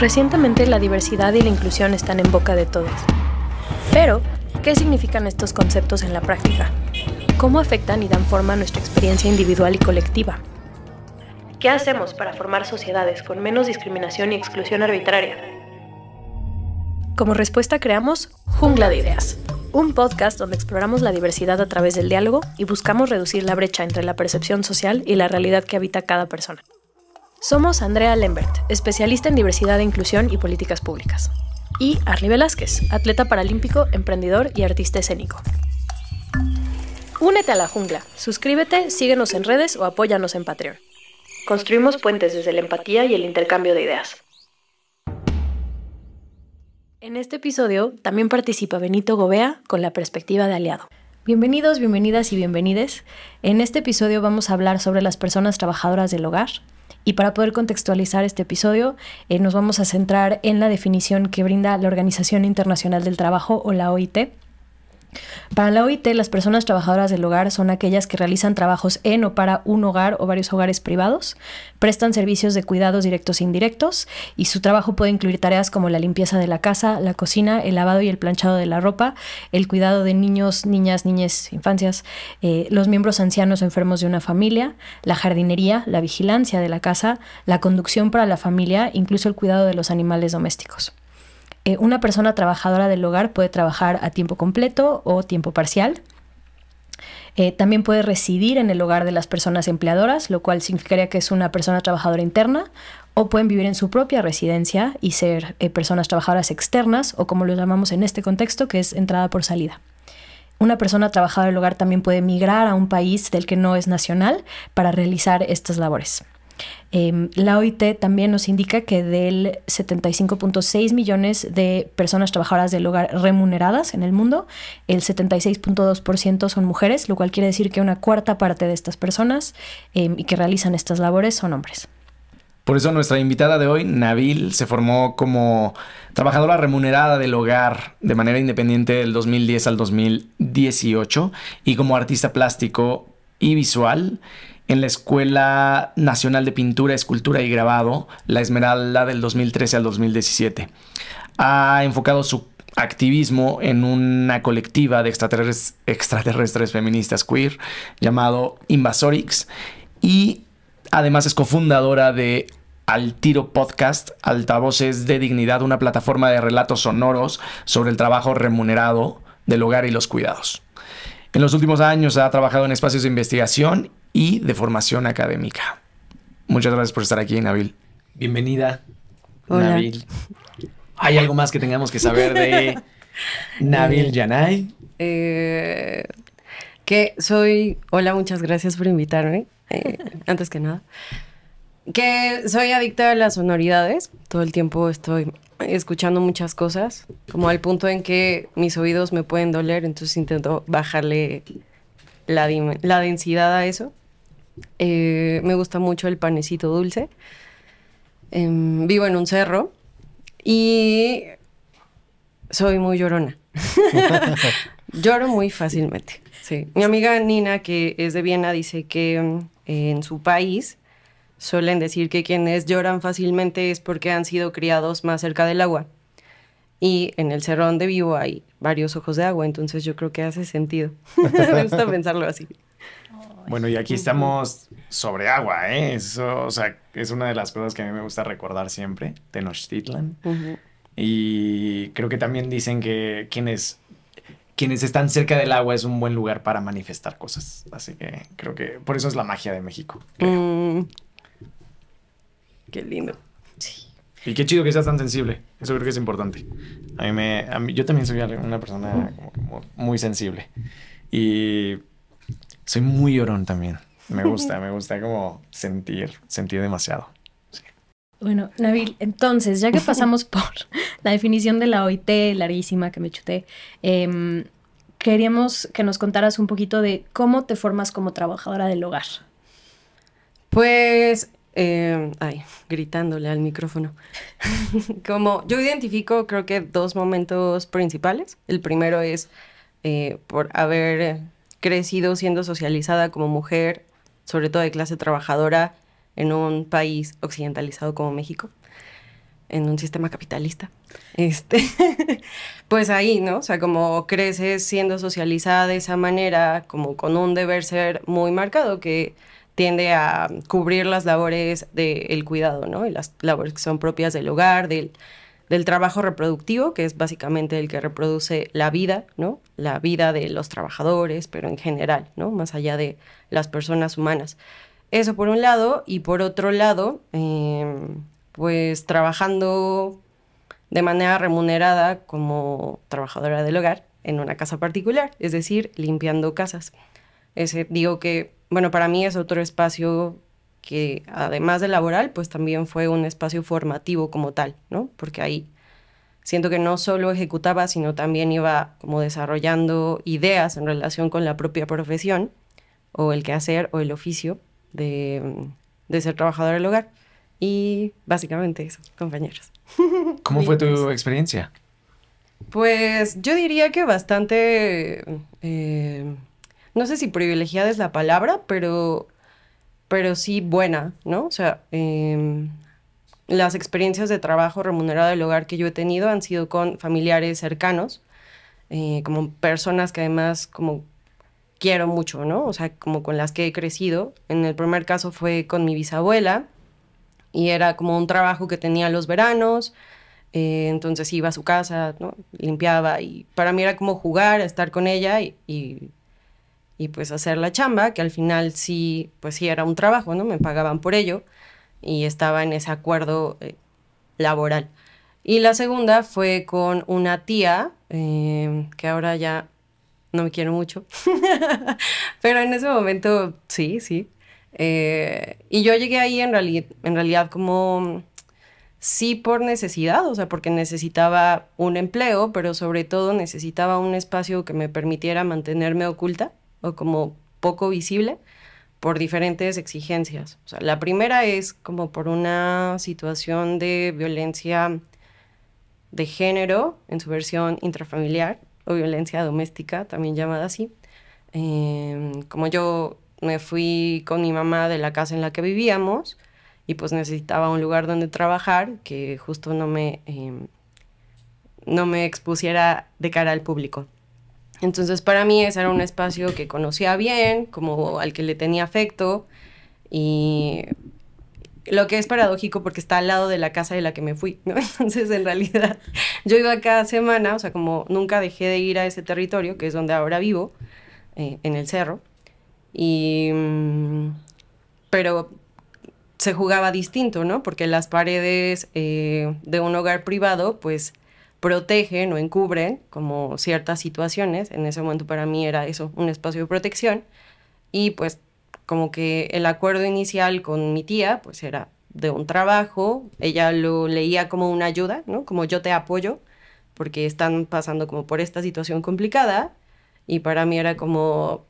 Recientemente la diversidad y la inclusión están en boca de todos. Pero, ¿qué significan estos conceptos en la práctica? ¿Cómo afectan y dan forma a nuestra experiencia individual y colectiva? ¿Qué hacemos para formar sociedades con menos discriminación y exclusión arbitraria? Como respuesta creamos Jungla de Ideas, un podcast donde exploramos la diversidad a través del diálogo y buscamos reducir la brecha entre la percepción social y la realidad que habita cada persona. Somos Andrea Lembert, especialista en diversidad e inclusión y políticas públicas. Y Arli Velázquez, atleta paralímpico, emprendedor y artista escénico. Únete a la jungla, suscríbete, síguenos en redes o apóyanos en Patreon. Construimos puentes desde la empatía y el intercambio de ideas. En este episodio también participa Benito Gobea con la perspectiva de aliado. Bienvenidos, bienvenidas y bienvenides. En este episodio vamos a hablar sobre las personas trabajadoras del hogar, y para poder contextualizar este episodio, eh, nos vamos a centrar en la definición que brinda la Organización Internacional del Trabajo o la OIT para la OIT, las personas trabajadoras del hogar son aquellas que realizan trabajos en o para un hogar o varios hogares privados, prestan servicios de cuidados directos e indirectos y su trabajo puede incluir tareas como la limpieza de la casa, la cocina, el lavado y el planchado de la ropa, el cuidado de niños, niñas, niñas, infancias, eh, los miembros ancianos o enfermos de una familia, la jardinería, la vigilancia de la casa, la conducción para la familia, incluso el cuidado de los animales domésticos. Eh, una persona trabajadora del hogar puede trabajar a tiempo completo o tiempo parcial. Eh, también puede residir en el hogar de las personas empleadoras, lo cual significaría que es una persona trabajadora interna, o pueden vivir en su propia residencia y ser eh, personas trabajadoras externas, o como lo llamamos en este contexto, que es entrada por salida. Una persona trabajadora del hogar también puede migrar a un país del que no es nacional para realizar estas labores. Em, la OIT también nos indica que del 75.6 millones de personas trabajadoras del hogar remuneradas en el mundo, el 76.2% son mujeres, lo cual quiere decir que una cuarta parte de estas personas em, y que realizan estas labores son hombres. Por eso nuestra invitada de hoy, Nabil, se formó como trabajadora remunerada del hogar de manera independiente del 2010 al 2018 y como artista plástico y visual en la Escuela Nacional de Pintura, Escultura y Grabado, La Esmeralda del 2013 al 2017. Ha enfocado su activismo en una colectiva de extraterrestres, extraterrestres feministas queer llamado Invasorix y además es cofundadora de al Tiro Podcast, Altavoces de Dignidad, una plataforma de relatos sonoros sobre el trabajo remunerado del hogar y los cuidados. En los últimos años ha trabajado en espacios de investigación y de formación académica. Muchas gracias por estar aquí, Nabil. Bienvenida, Nabil. ¿Hay algo más que tengamos que saber de Nabil eh, Yanay? Eh, que soy. Hola, muchas gracias por invitarme. Eh, antes que nada. Que soy adicta a las sonoridades. Todo el tiempo estoy escuchando muchas cosas, como al punto en que mis oídos me pueden doler, entonces intento bajarle la, la densidad a eso. Eh, me gusta mucho el panecito dulce. Em, vivo en un cerro y soy muy llorona. Lloro muy fácilmente. Mi amiga Nina, que es de Viena, dice que em, en su país suelen decir que quienes lloran fácilmente es porque han sido criados más cerca del agua. Y en el cerro donde vivo hay varios ojos de agua, entonces yo creo que hace sentido. Me gusta pensarlo así. Bueno, y aquí estamos sobre agua, ¿eh? Eso, o sea, es una de las cosas que a mí me gusta recordar siempre, Tenochtitlan. Y creo que también dicen que quienes, quienes están cerca del agua es un buen lugar para manifestar cosas. Así que creo que por eso es la magia de México. Mm. Qué lindo. Sí. Y qué chido que seas tan sensible. Eso creo que es importante. A mí me, yo también soy una persona muy sensible. Y soy muy llorón también. Me gusta, me gusta como sentir, sentir demasiado. Bueno, Nabil, entonces, ya que pasamos por la definición de la OIT larguísima que me chuté, em, queríamos que nos contaras un poquito de cómo te formas como trabajadora del hogar. Pues, em, ay, gritándole al micrófono. como yo identifico, creo que dos momentos principales. El primero es eh, por haber crecido siendo socializada como mujer, sobre todo de clase trabajadora, en un país occidentalizado como México, en un sistema capitalista. Este, pues ahí, ¿no? O sea, como creces siendo socializada de esa manera, como con un deber ser muy marcado que tiende a cubrir las labores del cuidado, ¿no? Y las labores que son propias del hogar, del del trabajo reproductivo, que es básicamente el que reproduce la vida, ¿no? La vida de los trabajadores, pero en general, ¿no? Más allá de las personas humanas. Eso por un lado, y por otro lado, em, pues trabajando de manera remunerada como trabajadora del hogar en una casa particular, es decir, limpiando casas. Ese, digo que, bueno, para mí es otro espacio que además de laboral, pues también fue un espacio formativo como tal, ¿no? Porque ahí siento que no solo ejecutaba, sino también iba como desarrollando ideas en relación con la propia profesión o el quehacer o el oficio de, ser trabajador del hogar. Y básicamente eso, compañeros. ¿Cómo fue tu experiencia? Pues yo diría que bastante, eh, no sé si privilegiada es la palabra, pero pero sí buena, ¿no? O sea, em, las experiencias de trabajo remunerado del hogar que yo he tenido han sido con familiares cercanos, eh, como personas que además como quiero mucho, ¿no? O sea, como con las que he crecido. En el primer caso fue con mi bisabuela y era como un trabajo que tenía los veranos, eh, entonces iba a su casa, ¿no? limpiaba y para mí era como jugar, estar con ella y y pues hacer la chamba, que al final sí, pues sí era un trabajo, ¿no? Me pagaban por ello y estaba en ese acuerdo eh, laboral. Y la segunda fue con una tía, em, que ahora ya no me quiero mucho, pero en ese momento sí, sí. Eh, y yo llegué ahí en, realidad en realidad como sí por necesidad, o sea, porque necesitaba un empleo, pero sobre todo necesitaba un espacio que me permitiera mantenerme oculta o como poco visible por diferentes exigencias. O sea, la primera es como por una situación de violencia de género en su versión intrafamiliar o violencia doméstica, también llamada así. Em, como yo me fui con mi mamá de la casa en la que vivíamos y pues necesitaba un lugar donde trabajar que justo no me, em, no me expusiera de cara al público. Entonces para mí ese era un espacio que conocía bien, como al que le tenía afecto y lo que es paradójico porque está al lado de la casa de la que me fui, ¿no? Entonces en realidad yo iba cada semana, o sea, como nunca dejé de ir a ese territorio, que es donde ahora vivo, eh, en el cerro, mm, Pero se jugaba distinto, ¿no? Porque las paredes eh, de un hogar privado, pues protegen o encubren como ciertas situaciones. En ese momento para mí era eso, un espacio de protección. Y pues como que el acuerdo inicial con mi tía pues era de un trabajo, ella lo leía como una ayuda, ¿no? Como yo te apoyo porque están pasando como por esta situación complicada y para mí era como,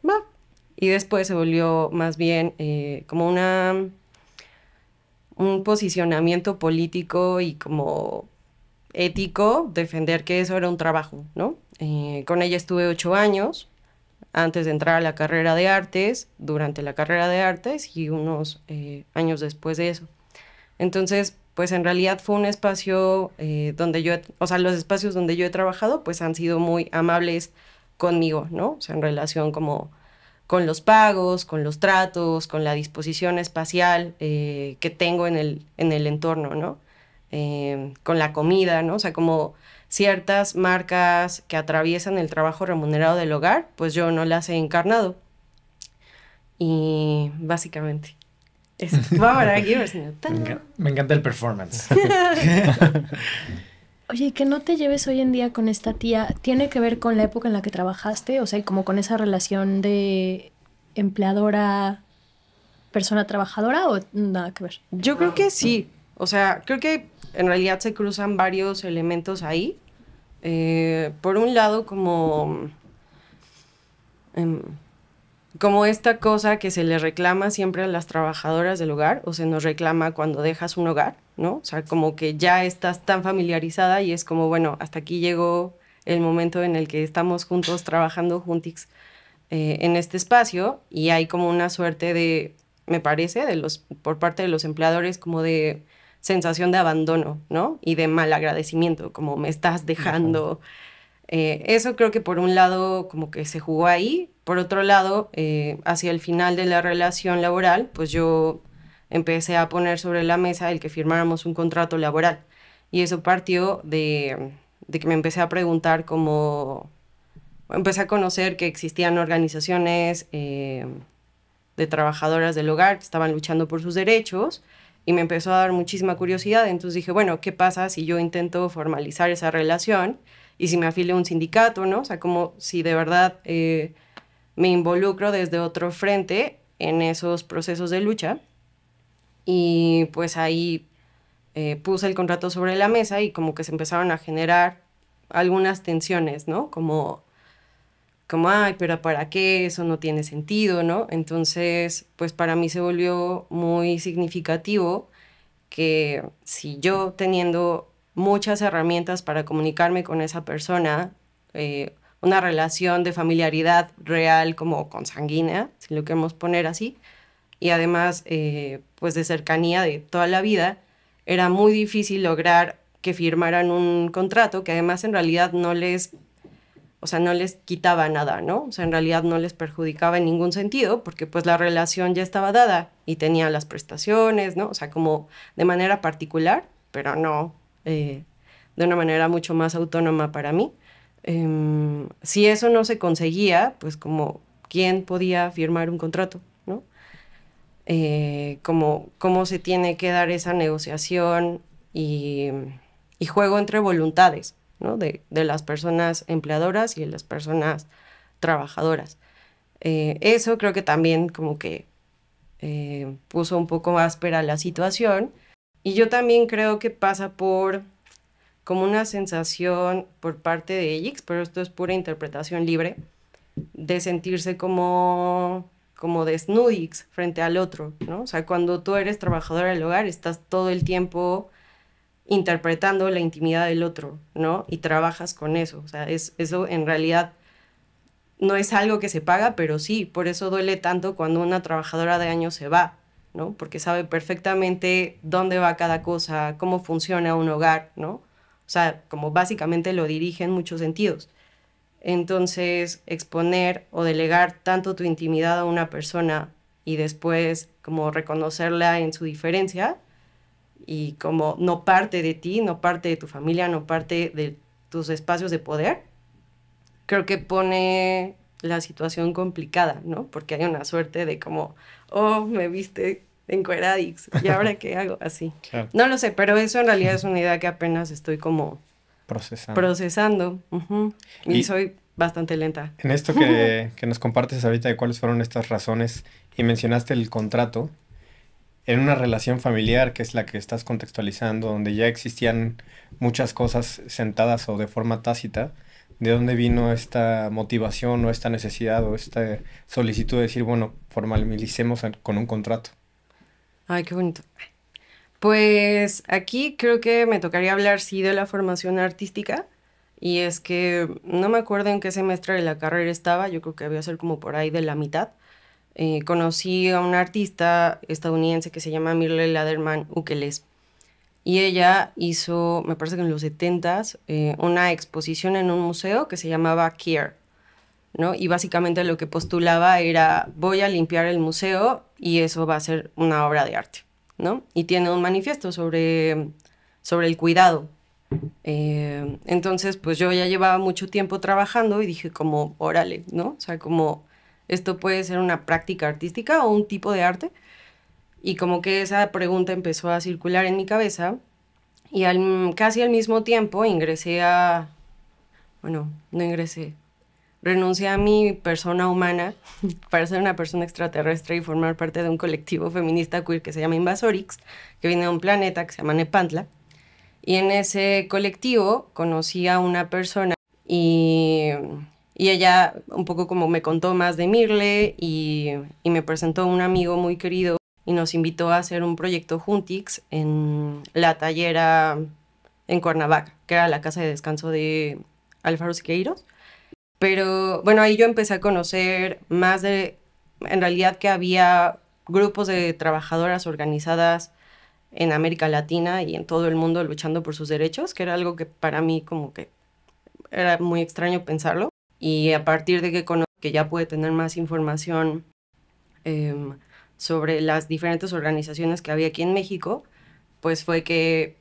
y después se volvió más bien eh, como una, un posicionamiento político y como ético defender que eso era un trabajo, ¿no? Eh, con ella estuve ocho años antes de entrar a la carrera de artes, durante la carrera de artes y unos eh, años después de eso. Entonces, pues en realidad fue un espacio eh, donde yo, o sea, los espacios donde yo he trabajado, pues han sido muy amables conmigo, ¿no? O sea, en relación como con los pagos, con los tratos, con la disposición espacial que tengo en el, en el entorno, ¿no? Em, con la comida, ¿no? O sea, como ciertas marcas que atraviesan el trabajo remunerado del hogar, pues yo no las he encarnado. Y básicamente. me, encanta, el performance. Oye, ¿y que no te lleves hoy en día con esta tía, ¿tiene que ver con la época en la que trabajaste? O sea, y como con esa relación de empleadora, persona trabajadora o nada que ver? Yo creo que sí, o sea, creo que en realidad se cruzan varios elementos ahí. Eh, por un lado, como, em, como esta cosa que se le reclama siempre a las trabajadoras del hogar, o se nos reclama cuando dejas un hogar, ¿no? O sea, como que ya estás tan familiarizada y es como, bueno, hasta aquí llegó el momento en el que estamos juntos trabajando juntix eh, en este espacio y hay como una suerte de, me parece, de los, por parte de los empleadores, como de sensación de abandono, ¿no? Y de mal agradecimiento, como me estás dejando. Eh, eso creo que por un lado como que se jugó ahí, por otro lado, eh, hacia el final de la relación laboral, pues yo empecé a poner sobre la mesa el que firmáramos un contrato laboral. Y eso partió de, que me empecé a preguntar cómo... Empecé a conocer que existían organizaciones eh, de trabajadoras del hogar que estaban luchando por sus derechos y me empezó a dar muchísima curiosidad. Entonces dije, bueno, ¿qué pasa si yo intento formalizar esa relación y si me afilio a un sindicato, ¿no? O sea, como si de verdad eh, me involucro desde otro frente en esos procesos de lucha. Y pues ahí eh, puse el contrato sobre la mesa y como que se empezaron a generar algunas tensiones, ¿no? Como como, ay, pero ¿para qué? Eso no tiene sentido, ¿no? Entonces, pues para mí se volvió muy significativo que si yo teniendo muchas herramientas para comunicarme con esa persona, eh, una relación de familiaridad real como consanguínea, si lo queremos poner así, y además eh, pues de cercanía de toda la vida, era muy difícil lograr que firmaran un contrato que además en realidad no les o sea, no les quitaba nada, ¿no? O sea, en realidad no les perjudicaba en ningún sentido porque pues la relación ya estaba dada y tenía las prestaciones, ¿no? O sea, como de manera particular, pero no eh, de una manera mucho más autónoma para mí. Em, si eso no se conseguía, pues como, ¿quién podía firmar un contrato? ¿no? Eh, como, ¿Cómo se tiene que dar esa negociación y, y juego entre voluntades? de, las personas empleadoras y de las personas trabajadoras. Eh, eso creo que también como que eh, puso un poco áspera la situación. Y yo también creo que pasa por como una sensación por parte de X pero esto es pura interpretación libre, de sentirse como, como desnudix frente al otro, ¿no? O sea, cuando tú eres trabajadora del hogar, estás todo el tiempo interpretando la intimidad del otro, ¿no? Y trabajas con eso. O sea, es, eso en realidad no es algo que se paga, pero sí, por eso duele tanto cuando una trabajadora de años se va, ¿no? Porque sabe perfectamente dónde va cada cosa, cómo funciona un hogar, ¿no? O sea, como básicamente lo dirige en muchos sentidos. Entonces, exponer o delegar tanto tu intimidad a una persona y después como reconocerla en su diferencia, y como no parte de ti, no parte de tu familia, no parte de tus espacios de poder, creo que pone la situación complicada, ¿no? Porque hay una suerte de como, oh, me viste en Cueradix, ¿y ahora qué hago? Así. No lo sé, pero eso en realidad es una idea que apenas estoy como procesando. procesando. y, soy bastante lenta. En esto que, que nos compartes ahorita de cuáles fueron estas razones y mencionaste el contrato, en una relación familiar, que es la que estás contextualizando, donde ya existían muchas cosas sentadas o de forma tácita, ¿de dónde vino esta motivación o esta necesidad o esta solicitud de decir, bueno, formalicemos con un contrato? Ay, qué bonito. Pues aquí creo que me tocaría hablar, sí, de la formación artística. Y es que no me acuerdo en qué semestre de la carrera estaba, yo creo que había ser como por ahí de la mitad eh, conocí a una artista estadounidense que se llama Mirle Laderman Ukeles. Y ella hizo, me parece que en los 70s, eh, una exposición en un museo que se llamaba Care. ¿no? Y básicamente lo que postulaba era, voy a limpiar el museo y eso va a ser una obra de arte. ¿no? Y tiene un manifiesto sobre, sobre el cuidado. Eh, entonces, pues yo ya llevaba mucho tiempo trabajando y dije como, órale, ¿no? O sea, como esto puede ser una práctica artística o un tipo de arte. Y como que esa pregunta empezó a circular en mi cabeza y al, casi al mismo tiempo ingresé a, bueno, no ingresé, renuncié a mi persona humana para ser una persona extraterrestre y formar parte de un colectivo feminista queer que se llama Invasorix, que viene de un planeta que se llama Nepantla. Y en ese colectivo conocí a una persona y y ella un poco como me contó más de Mirle y, me presentó un amigo muy querido y nos invitó a hacer un proyecto Juntix en la tallera en Cuernavaca, que era la casa de descanso de Alfaro Siqueiros. Pero bueno, ahí yo empecé a conocer más de, en realidad que había grupos de trabajadoras organizadas en América Latina y en todo el mundo luchando por sus derechos, que era algo que para mí como que era muy extraño pensarlo. Y a partir de que, que ya pude tener más información em, sobre las diferentes organizaciones que había aquí en México, pues fue que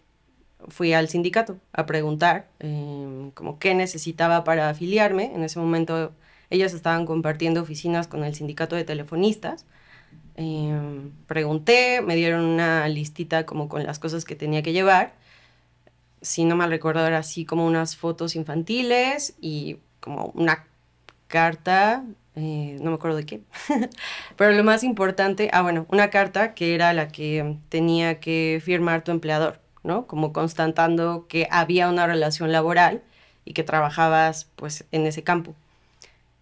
fui al sindicato a preguntar em, como qué necesitaba para afiliarme. En ese momento ellas estaban compartiendo oficinas con el sindicato de telefonistas. Em, pregunté, me dieron una listita como con las cosas que tenía que llevar. Si no mal recuerdo, era así como unas fotos infantiles y como una carta, eh, no me acuerdo de qué, pero lo más importante, ah, bueno, una carta que era la que tenía que firmar tu empleador, ¿no? Como constatando que había una relación laboral y que trabajabas pues en ese campo.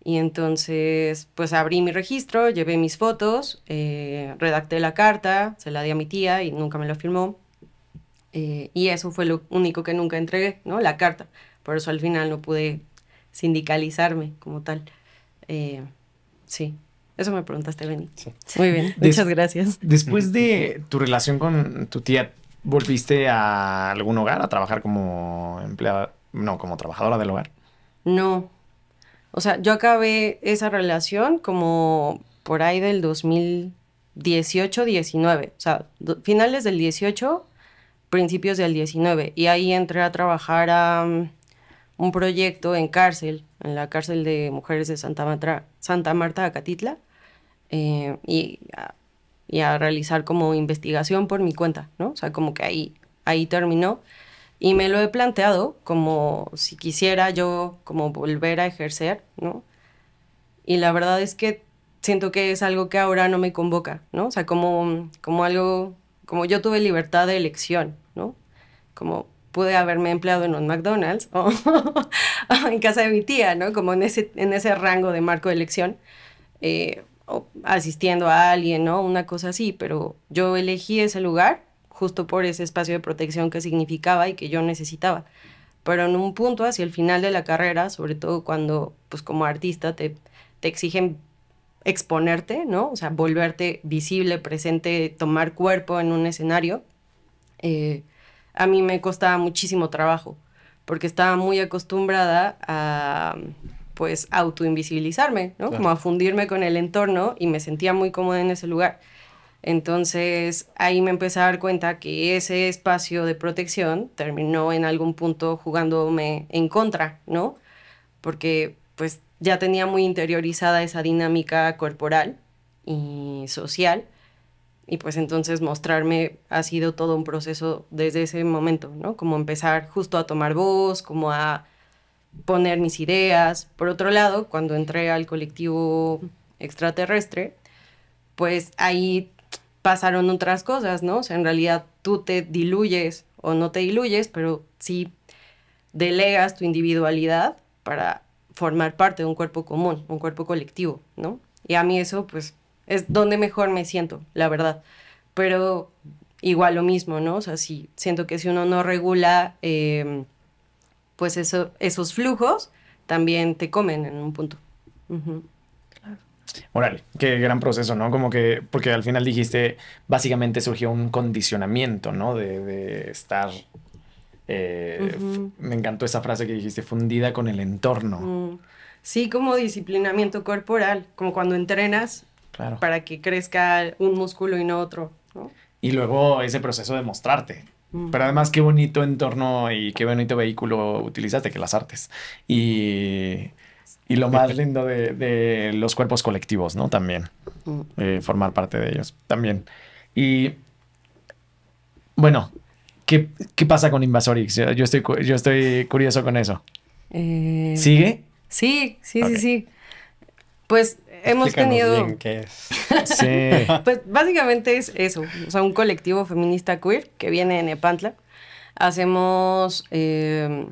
Y entonces, pues abrí mi registro, llevé mis fotos, eh, redacté la carta, se la di a mi tía y nunca me la firmó. Eh, y eso fue lo único que nunca entregué, ¿no? La carta. Por eso al final no pude sindicalizarme como tal. Eh, sí, eso me preguntaste, Benny. Muy bien, muchas gracias. Después de tu relación con tu tía, ¿volviste a algún hogar a trabajar como empleada, no, como trabajadora del hogar? No. O sea, yo acabé esa relación como por ahí del 2018, 19. O sea, finales del 18, principios del 19. Y ahí entré a trabajar a... Mm, un proyecto en cárcel, en la cárcel de mujeres de Santa, Santa Marta, Acatitla, eh, y, a, realizar como investigación por mi cuenta, ¿no? O sea, como que ahí, ahí terminó. Y me lo he planteado como si quisiera yo como volver a ejercer, ¿no? Y la verdad es que siento que es algo que ahora no me convoca, ¿no? O sea, como, como algo, como yo tuve libertad de elección, ¿no? Como pude haberme empleado en un McDonald's o, en casa de mi tía, ¿no? Como en ese, en ese rango de marco de elección, eh, o asistiendo a alguien, ¿no? Una cosa así, pero yo elegí ese lugar justo por ese espacio de protección que significaba y que yo necesitaba. Pero en un punto hacia el final de la carrera, sobre todo cuando, pues como artista, te, te exigen exponerte, ¿no? O sea, volverte visible, presente, tomar cuerpo en un escenario. Eh, a mí me costaba muchísimo trabajo, porque estaba muy acostumbrada a pues autoinvisibilizarme, ¿no? Como a fundirme con el entorno y me sentía muy cómoda en ese lugar. Entonces ahí me empecé a dar cuenta que ese espacio de protección terminó en algún punto jugándome en contra, ¿no? Porque pues ya tenía muy interiorizada esa dinámica corporal y social y pues entonces mostrarme ha sido todo un proceso desde ese momento, ¿no? Como empezar justo a tomar voz, como a poner mis ideas. Por otro lado, cuando entré al colectivo extraterrestre, pues ahí pasaron otras cosas, ¿no? O sea, en realidad tú te diluyes o no te diluyes, pero sí delegas tu individualidad para formar parte de un cuerpo común, un cuerpo colectivo, ¿no? Y a mí eso, pues, es donde mejor me siento, la verdad. Pero igual lo mismo, ¿no? O sea, sí, siento que si uno no regula, em, pues esos flujos también te comen en un punto. Moral, qué gran proceso, ¿no? Como que, porque al final dijiste, básicamente surgió un condicionamiento, ¿no? De, estar... Eh, me encantó esa frase que dijiste, fundida con el entorno. Mm. Sí, como disciplinamiento corporal, como cuando entrenas Claro. Para que crezca un músculo y no otro. Y luego ese proceso de mostrarte. Mm. Pero además qué bonito entorno y qué bonito vehículo utilizaste, que las artes. Y, lo más lindo de, los cuerpos colectivos, ¿no? También. Mm. Eh, formar parte de ellos. También. Y bueno, ¿qué, pasa con Invasorix? Yo estoy, yo estoy curioso con eso. Eh, ¿Sigue? Sí, sí, sí, sí. Pues hemos tenido... es. Pues básicamente es eso, o sea, un colectivo feminista queer que viene en Epantla. Hacemos em,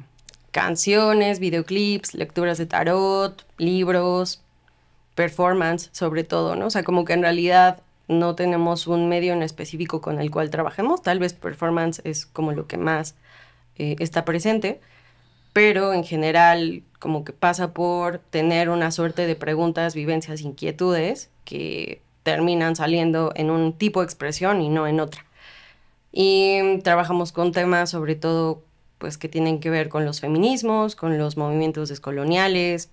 canciones, videoclips, lecturas de tarot, libros, performance sobre todo, ¿no? O sea, como que en realidad no tenemos un medio en específico con el cual trabajemos, tal vez performance es como lo que más eh, está presente pero en general como que pasa por tener una suerte de preguntas, vivencias, inquietudes que terminan saliendo en un tipo de expresión y no en otra. Y trabajamos con temas sobre todo pues que tienen que ver con los feminismos, con los movimientos descoloniales.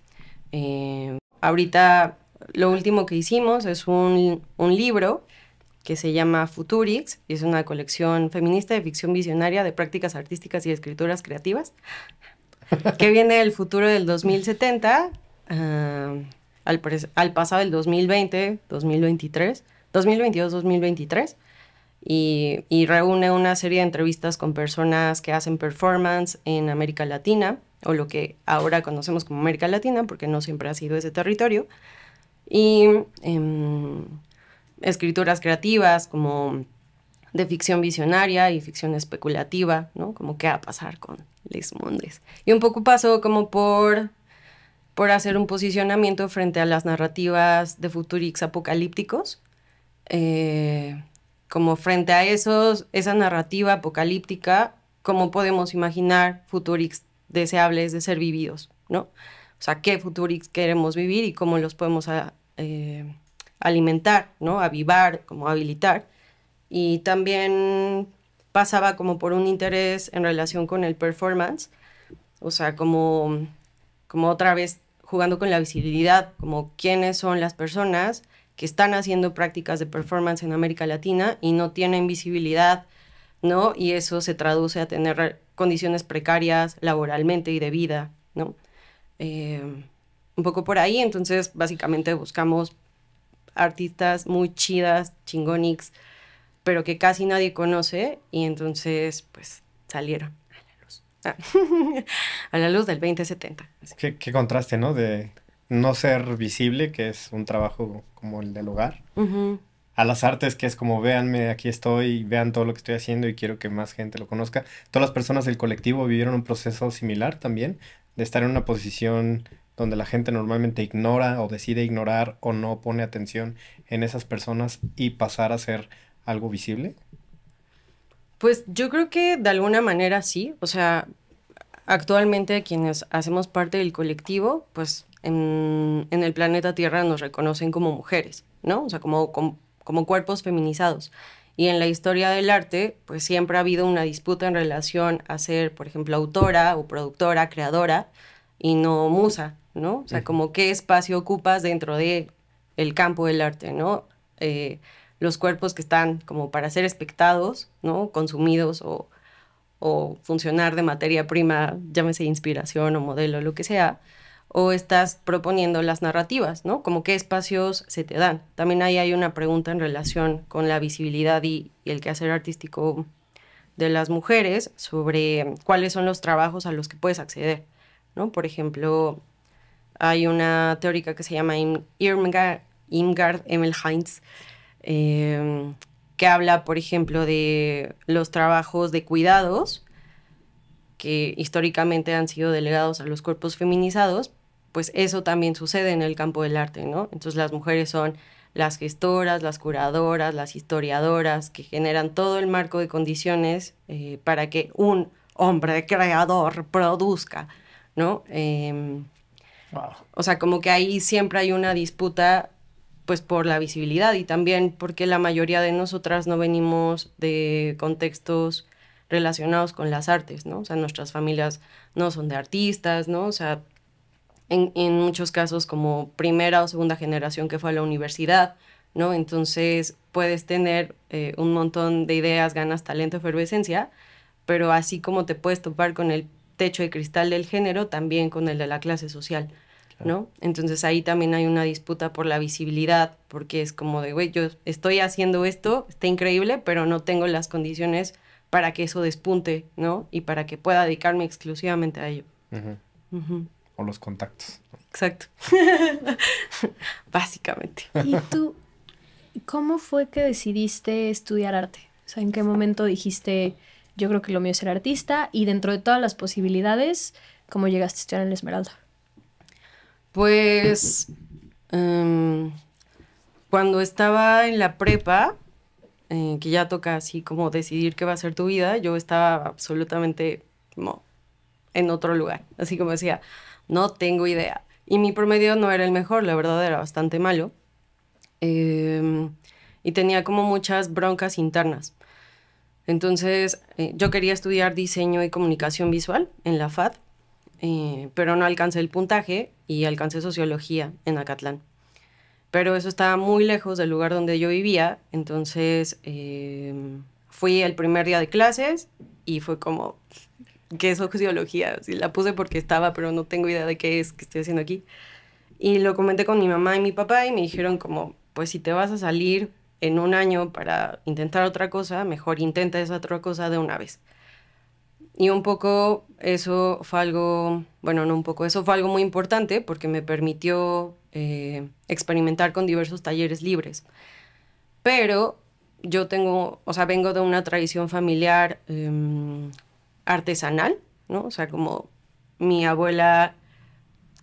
Eh, ahorita lo último que hicimos es un, un libro que se llama Futurix y es una colección feminista de ficción visionaria de prácticas artísticas y escrituras creativas que viene del futuro del 2070 ah, al, pasado del 2020, 2023, 2022, 2023. Y, reúne una serie de entrevistas con personas que hacen performance en América Latina, o lo que ahora conocemos como América Latina, porque no siempre ha sido ese territorio. Y em, escrituras creativas como de ficción visionaria y ficción especulativa, ¿no? Como qué va a pasar con Les Mondes. Y un poco pasó como por, por hacer un posicionamiento frente a las narrativas de futurix apocalípticos, eh, como frente a esos, esa narrativa apocalíptica, cómo podemos imaginar futurix deseables de ser vividos, ¿no? O sea, qué futurix queremos vivir y cómo los podemos eh, alimentar, ¿no? Avivar, como habilitar y también pasaba como por un interés en relación con el performance, o sea, como, como otra vez jugando con la visibilidad, como quiénes son las personas que están haciendo prácticas de performance en América Latina y no tienen visibilidad, ¿no? Y eso se traduce a tener condiciones precarias laboralmente y de vida, ¿no? Eh, un poco por ahí, entonces básicamente buscamos artistas muy chidas, chingonix, pero que casi nadie conoce y entonces pues salieron a la luz, ah, a la luz del 2070. Qué, contraste, ¿no? De no ser visible, que es un trabajo como el del hogar, a las artes, que es como véanme, aquí estoy, vean todo lo que estoy haciendo y quiero que más gente lo conozca. Todas las personas del colectivo vivieron un proceso similar también, de estar en una posición donde la gente normalmente ignora o decide ignorar o no pone atención en esas personas y pasar a ser algo visible? Pues yo creo que de alguna manera sí. O sea, actualmente quienes hacemos parte del colectivo, pues en, el planeta Tierra nos reconocen como mujeres, ¿no? O sea, como, como, cuerpos feminizados. Y en la historia del arte, pues siempre ha habido una disputa en relación a ser, por ejemplo, autora o productora, creadora, y no musa, ¿no? O sea, como qué espacio ocupas dentro de el campo del arte, ¿no? Eh, los cuerpos que están como para ser espectados, ¿no? Consumidos o, funcionar de materia prima, llámese inspiración o modelo, lo que sea, o estás proponiendo las narrativas, ¿no? Como qué espacios se te dan. También ahí hay una pregunta en relación con la visibilidad y, el quehacer artístico de las mujeres sobre cuáles son los trabajos a los que puedes acceder, ¿no? Por ejemplo, hay una teórica que se llama Irmgard Emel Heinz, Em, que habla, por ejemplo, de los trabajos de cuidados que históricamente han sido delegados a los cuerpos feminizados, pues eso también sucede en el campo del arte, ¿no? Entonces las mujeres son las gestoras, las curadoras, las historiadoras, que generan todo el marco de condiciones eh, para que un hombre creador produzca, ¿no? Em, o sea, como que ahí siempre hay una disputa pues por la visibilidad y también porque la mayoría de nosotras no venimos de contextos relacionados con las artes, ¿no? O sea, nuestras familias no son de artistas, ¿no? O sea, en, muchos casos como primera o segunda generación que fue a la universidad, ¿no? Entonces puedes tener eh, un montón de ideas, ganas, talento, efervescencia, pero así como te puedes topar con el techo de cristal del género, también con el de la clase social. ¿no? Entonces ahí también hay una disputa por la visibilidad, porque es como de, güey, yo estoy haciendo esto, está increíble, pero no tengo las condiciones para que eso despunte, ¿no? Y para que pueda dedicarme exclusivamente a ello. O los contactos. Exacto. Básicamente. ¿Y tú cómo fue que decidiste estudiar arte? O sea, ¿en qué momento dijiste, yo creo que lo mío es ser artista? Y dentro de todas las posibilidades, ¿cómo llegaste a estudiar en la Esmeralda? Pues em, cuando estaba en la prepa, eh, que ya toca así como decidir qué va a ser tu vida, yo estaba absolutamente en otro lugar. Así como decía, no tengo idea. Y mi promedio no era el mejor, la verdad era bastante malo. Em, y tenía como muchas broncas internas. Entonces, eh, yo quería estudiar diseño y comunicación visual en la FAD, eh, pero no alcancé el puntaje y alcancé sociología en Acatlán. Pero eso estaba muy lejos del lugar donde yo vivía, entonces eh, fui el primer día de clases y fue como, ¿qué es sociología? Sí, la puse porque estaba, pero no tengo idea de qué es que estoy haciendo aquí. Y lo comenté con mi mamá y mi papá y me dijeron como, pues si te vas a salir en un año para intentar otra cosa, mejor intenta esa otra cosa de una vez. Y un poco eso fue algo, bueno, no un poco, eso fue algo muy importante porque me permitió eh, experimentar con diversos talleres libres. Pero yo tengo, o sea, vengo de una tradición familiar em, artesanal, ¿no? O sea, como mi abuela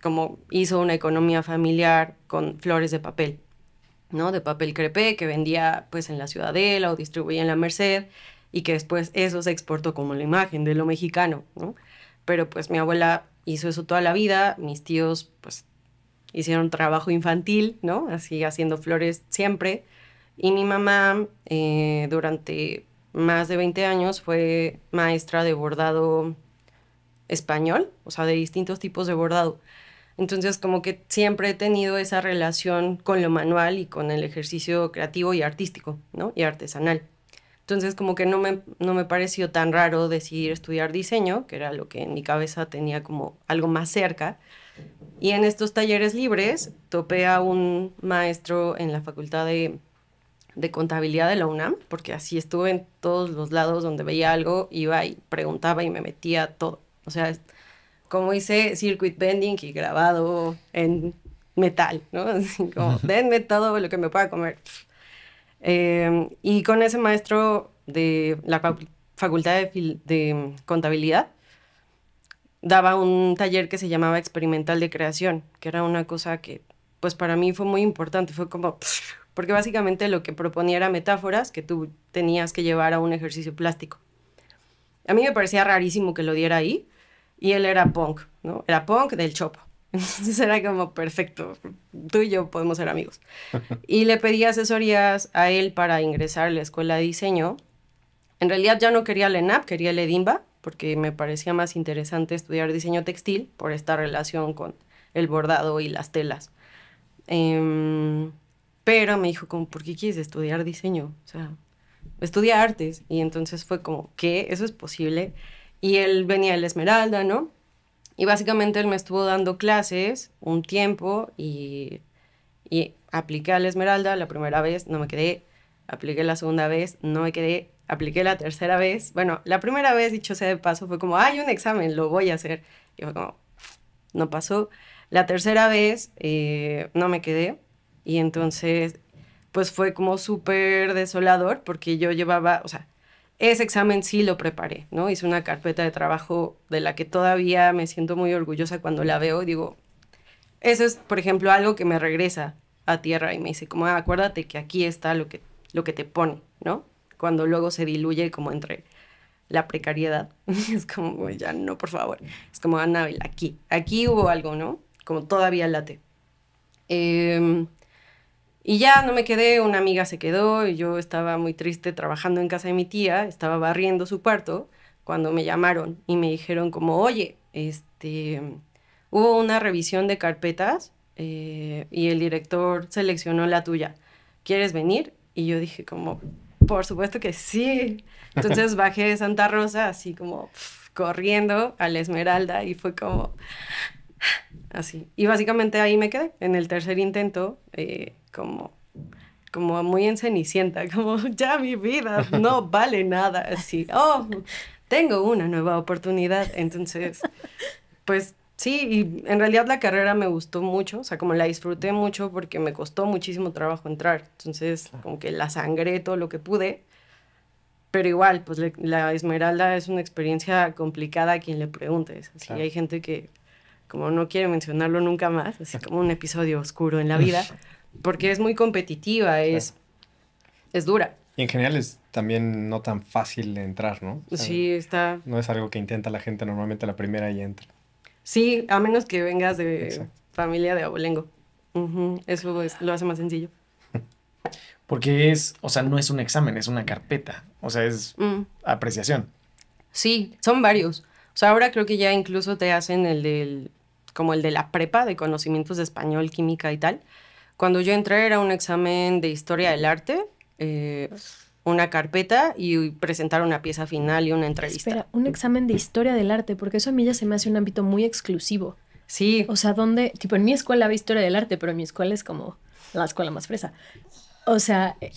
como hizo una economía familiar con flores de papel, ¿no? De papel crepé que vendía pues en la Ciudadela o distribuía en la Merced y que después eso se exportó como la imagen de lo mexicano, ¿no? Pero pues mi abuela hizo eso toda la vida, mis tíos pues hicieron trabajo infantil, ¿no? Así haciendo flores siempre. Y mi mamá eh, durante más de 20 años fue maestra de bordado español, o sea, de distintos tipos de bordado. Entonces, como que siempre he tenido esa relación con lo manual y con el ejercicio creativo y artístico, ¿no? Y artesanal. Entonces como que no me, no me pareció tan raro decidir estudiar diseño, que era lo que en mi cabeza tenía como algo más cerca. Y en estos talleres libres topé a un maestro en la facultad de, contabilidad de la UNAM, porque así estuve en todos los lados donde veía algo, iba y preguntaba y me metía todo. O sea, como hice circuit bending y grabado en metal, ¿no? Así como, denme todo lo que me pueda comer. Em, y con ese maestro de la Facultad de, Contabilidad daba un taller que se llamaba Experimental de Creación, que era una cosa que pues para mí fue muy importante, fue como, porque básicamente lo que proponía era metáforas que tú tenías que llevar a un ejercicio plástico. A mí me parecía rarísimo que lo diera ahí, y él era punk, ¿no? Era punk del chopo. Entonces como perfecto, tú y yo podemos ser amigos. Y le pedí asesorías a él para ingresar a la escuela de diseño. En realidad ya no quería el ENAP, quería el EDIMBA, porque me parecía más interesante estudiar diseño textil por esta relación con el bordado y las telas. Em, pero me dijo como, ¿por qué quieres estudiar diseño? O sea, estudia artes. Y entonces fue como, ¿qué? ¿Eso es posible? Y él venía de la Esmeralda, ¿no? Y básicamente él me estuvo dando clases un tiempo y, y apliqué a la Esmeralda la primera vez, no me quedé, apliqué la segunda vez, no me quedé, apliqué la tercera vez. Bueno, la primera vez, dicho sea de paso, fue como, hay un examen, lo voy a hacer. Y fue como, no pasó. La tercera vez eh, no me quedé y entonces pues fue como súper desolador porque yo llevaba, o sea, ese examen sí lo preparé, ¿no? Hice una carpeta de trabajo de la que todavía me siento muy orgullosa cuando la veo. Digo, eso es, por ejemplo, algo que me regresa a tierra y me dice, como, ah, acuérdate que aquí está lo que, lo que te pone, ¿no? Cuando luego se diluye como entre la precariedad. es como, ya no, por favor. Es como, Anabel, ah, aquí, aquí hubo algo, ¿no? Como todavía late. Eh, y ya no me quedé, una amiga se quedó y yo estaba muy triste trabajando en casa de mi tía, estaba barriendo su cuarto cuando me llamaron y me dijeron como, oye, este, hubo una revisión de carpetas eh, y el director seleccionó la tuya, ¿quieres venir? Y yo dije como, por supuesto que sí. Entonces bajé de Santa Rosa así como corriendo a la Esmeralda y fue como, así. Y básicamente ahí me quedé, en el tercer intento, eh, como, como muy en cenicienta, como ya mi vida no vale nada, así, oh, tengo una nueva oportunidad. Entonces, pues sí, y en realidad la carrera me gustó mucho, o sea, como la disfruté mucho porque me costó muchísimo trabajo entrar, entonces como que la sangré todo lo que pude. Pero igual, pues la Esmeralda es una experiencia complicada a quien le preguntes. Así hay gente que como no quiere mencionarlo nunca más, así como un episodio oscuro en la vida, porque es muy competitiva, es, es dura. Y en general es también no tan fácil de entrar, ¿no? sí, está. No es algo que intenta la gente normalmente la primera y entra. Sí, a menos que vengas de familia de abolengo. Eso lo hace más sencillo. Porque es, o sea, no es un examen, es una carpeta. O sea, es mm. apreciación. Sí, son varios. O sea, ahora creo que ya incluso te hacen el del como el de la prepa, de conocimientos de español, química y tal. Cuando yo entré era un examen de historia del arte, eh, una carpeta y presentar una pieza final y una entrevista. Espera, un examen de historia del arte, porque eso a mí ya se me hace un ámbito muy exclusivo. Sí. O sea, donde, tipo, en mi escuela había historia del arte, pero en mi escuela es como la escuela más fresa. O sea, eh,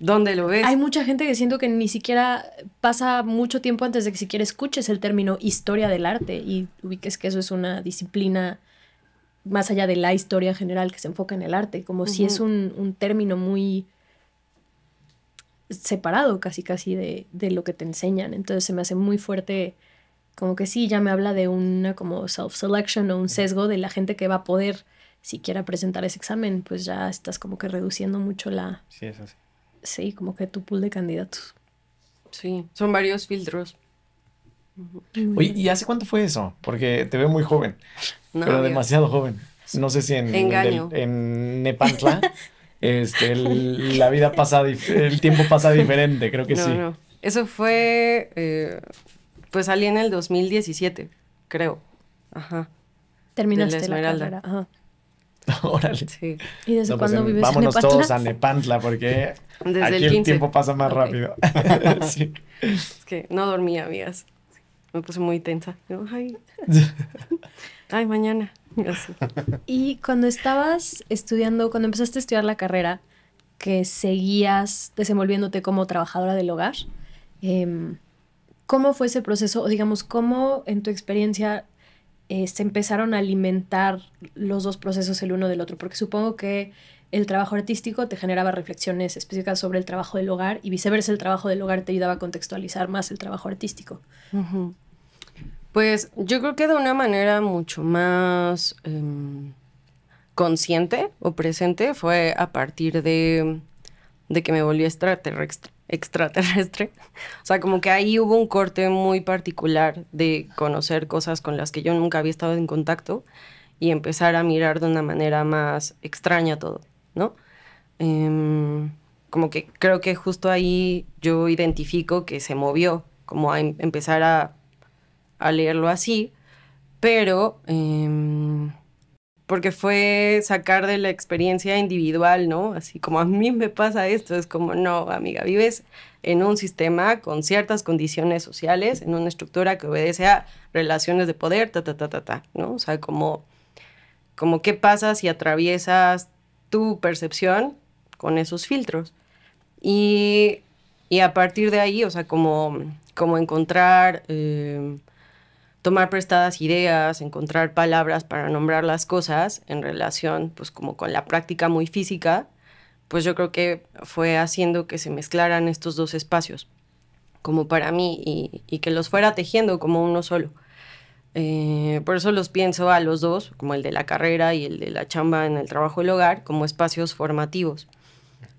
¿dónde lo ves? Hay mucha gente que siento que ni siquiera pasa mucho tiempo antes de que siquiera escuches el término historia del arte y ubiques que eso es una disciplina más allá de la historia general que se enfoca en el arte, como si es un, término muy separado casi casi de, de, lo que te enseñan. Entonces se me hace muy fuerte, como que sí, ya me habla de una como self-selection o un sesgo de la gente que va a poder si quiera presentar ese examen, pues ya estás como que reduciendo mucho la... Sí, es así. Sí, como que tu pool de candidatos. Sí, son varios filtros. Oye, ¿y hace cuánto fue eso? Porque te veo muy joven, no, pero demasiado joven. No sé si en, en, Nepantla este, la vida pasa, el tiempo pasa diferente, creo que sí. No. Eso fue, eh, pues salí en el 2017, creo. Ajá. Terminaste la, La carrera. Ajá. Órale. Sí. ¿Y desde pues, cuándo vives Vámonos en todos a Nepantla porque aquí el, tiempo pasa más rápido. sí. Es que no dormía, amigas. Me puse muy tensa. Ay. Ay, mañana. Y cuando estabas estudiando, cuando empezaste a estudiar la carrera, que seguías desenvolviéndote como trabajadora del hogar, em, ¿cómo fue ese proceso? O digamos, ¿cómo en tu experiencia eh, se empezaron a alimentar los dos procesos el uno del otro, porque supongo que el trabajo artístico te generaba reflexiones específicas sobre el trabajo del hogar y viceversa el trabajo del hogar te ayudaba a contextualizar más el trabajo artístico. Pues yo creo que de una manera mucho más em, consciente o presente fue a partir de de que me volví extraterrestre. extraterrestre. O sea, como que ahí hubo un corte muy particular de conocer cosas con las que yo nunca había estado en contacto y empezar a mirar de una manera más extraña todo, ¿no? Em, como que creo que justo ahí yo identifico que se movió, como a em, empezar a, leerlo así, pero... Em, porque fue sacar de la experiencia individual, ¿no? Así como a mí me pasa esto, es como, no, amiga, vives en un sistema con ciertas condiciones sociales, en una estructura que obedece a relaciones de poder, ta, ta, ta, ta, ta, ¿no? O sea, como, como qué pasa si atraviesas tu percepción con esos filtros. Y, a partir de ahí, o sea, como, como encontrar... Eh, tomar prestadas ideas, encontrar palabras para nombrar las cosas en relación, pues como con la práctica muy física, pues yo creo que fue haciendo que se mezclaran estos dos espacios, como para mí, y, que los fuera tejiendo como uno solo. Eh, por eso los pienso a los dos, como el de la carrera y el de la chamba en el trabajo el hogar, como espacios formativos.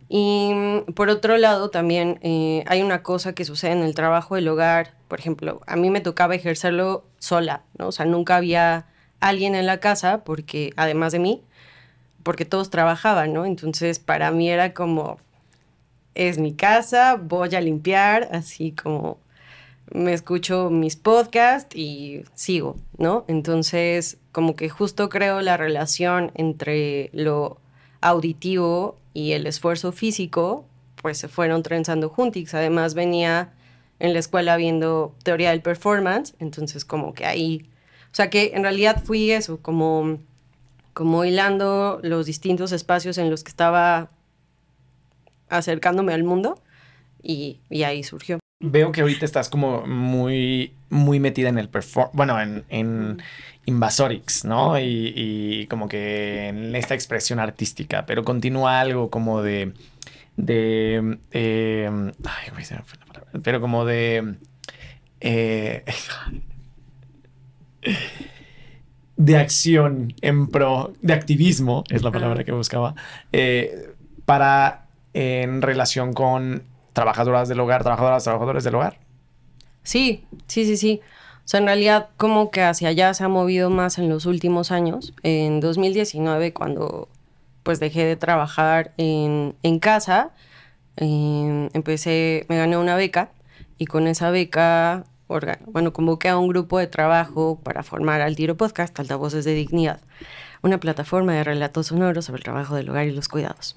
Y mm, por otro lado, también eh, hay una cosa que sucede en el trabajo del hogar. Por ejemplo, a mí me tocaba ejercerlo sola, ¿no? O sea, nunca había alguien en la casa, porque además de mí, porque todos trabajaban, ¿no? Entonces, para mí era como, es mi casa, voy a limpiar, así como me escucho mis podcasts y sigo, ¿no? Entonces, como que justo creo la relación entre lo auditivo y el esfuerzo físico, pues se fueron trenzando juntos. Además venía en la escuela viendo teoría del performance, entonces como que ahí, o sea que en realidad fui eso, como, como hilando los distintos espacios en los que estaba acercándome al mundo y, y ahí surgió veo que ahorita estás como muy, muy metida en el perform... Bueno, en, en Invasorix, ¿no? Y, como que en esta expresión artística, pero continúa algo como de... De... Em, ay, güey, fue la palabra. Pero como de... Eh, de acción en pro... De activismo, es la palabra que buscaba. Eh, para... En relación con trabajadoras del hogar, trabajadoras, trabajadores del hogar. Sí, sí, sí, sí. O sea, en realidad como que hacia allá se ha movido más en los últimos años. En 2019, cuando pues dejé de trabajar en, casa, em, empecé, me gané una beca y con esa beca, bueno, convoqué a un grupo de trabajo para formar al tiro podcast, Altavoces de Dignidad, una plataforma de relatos sonoros sobre el trabajo del hogar y los cuidados.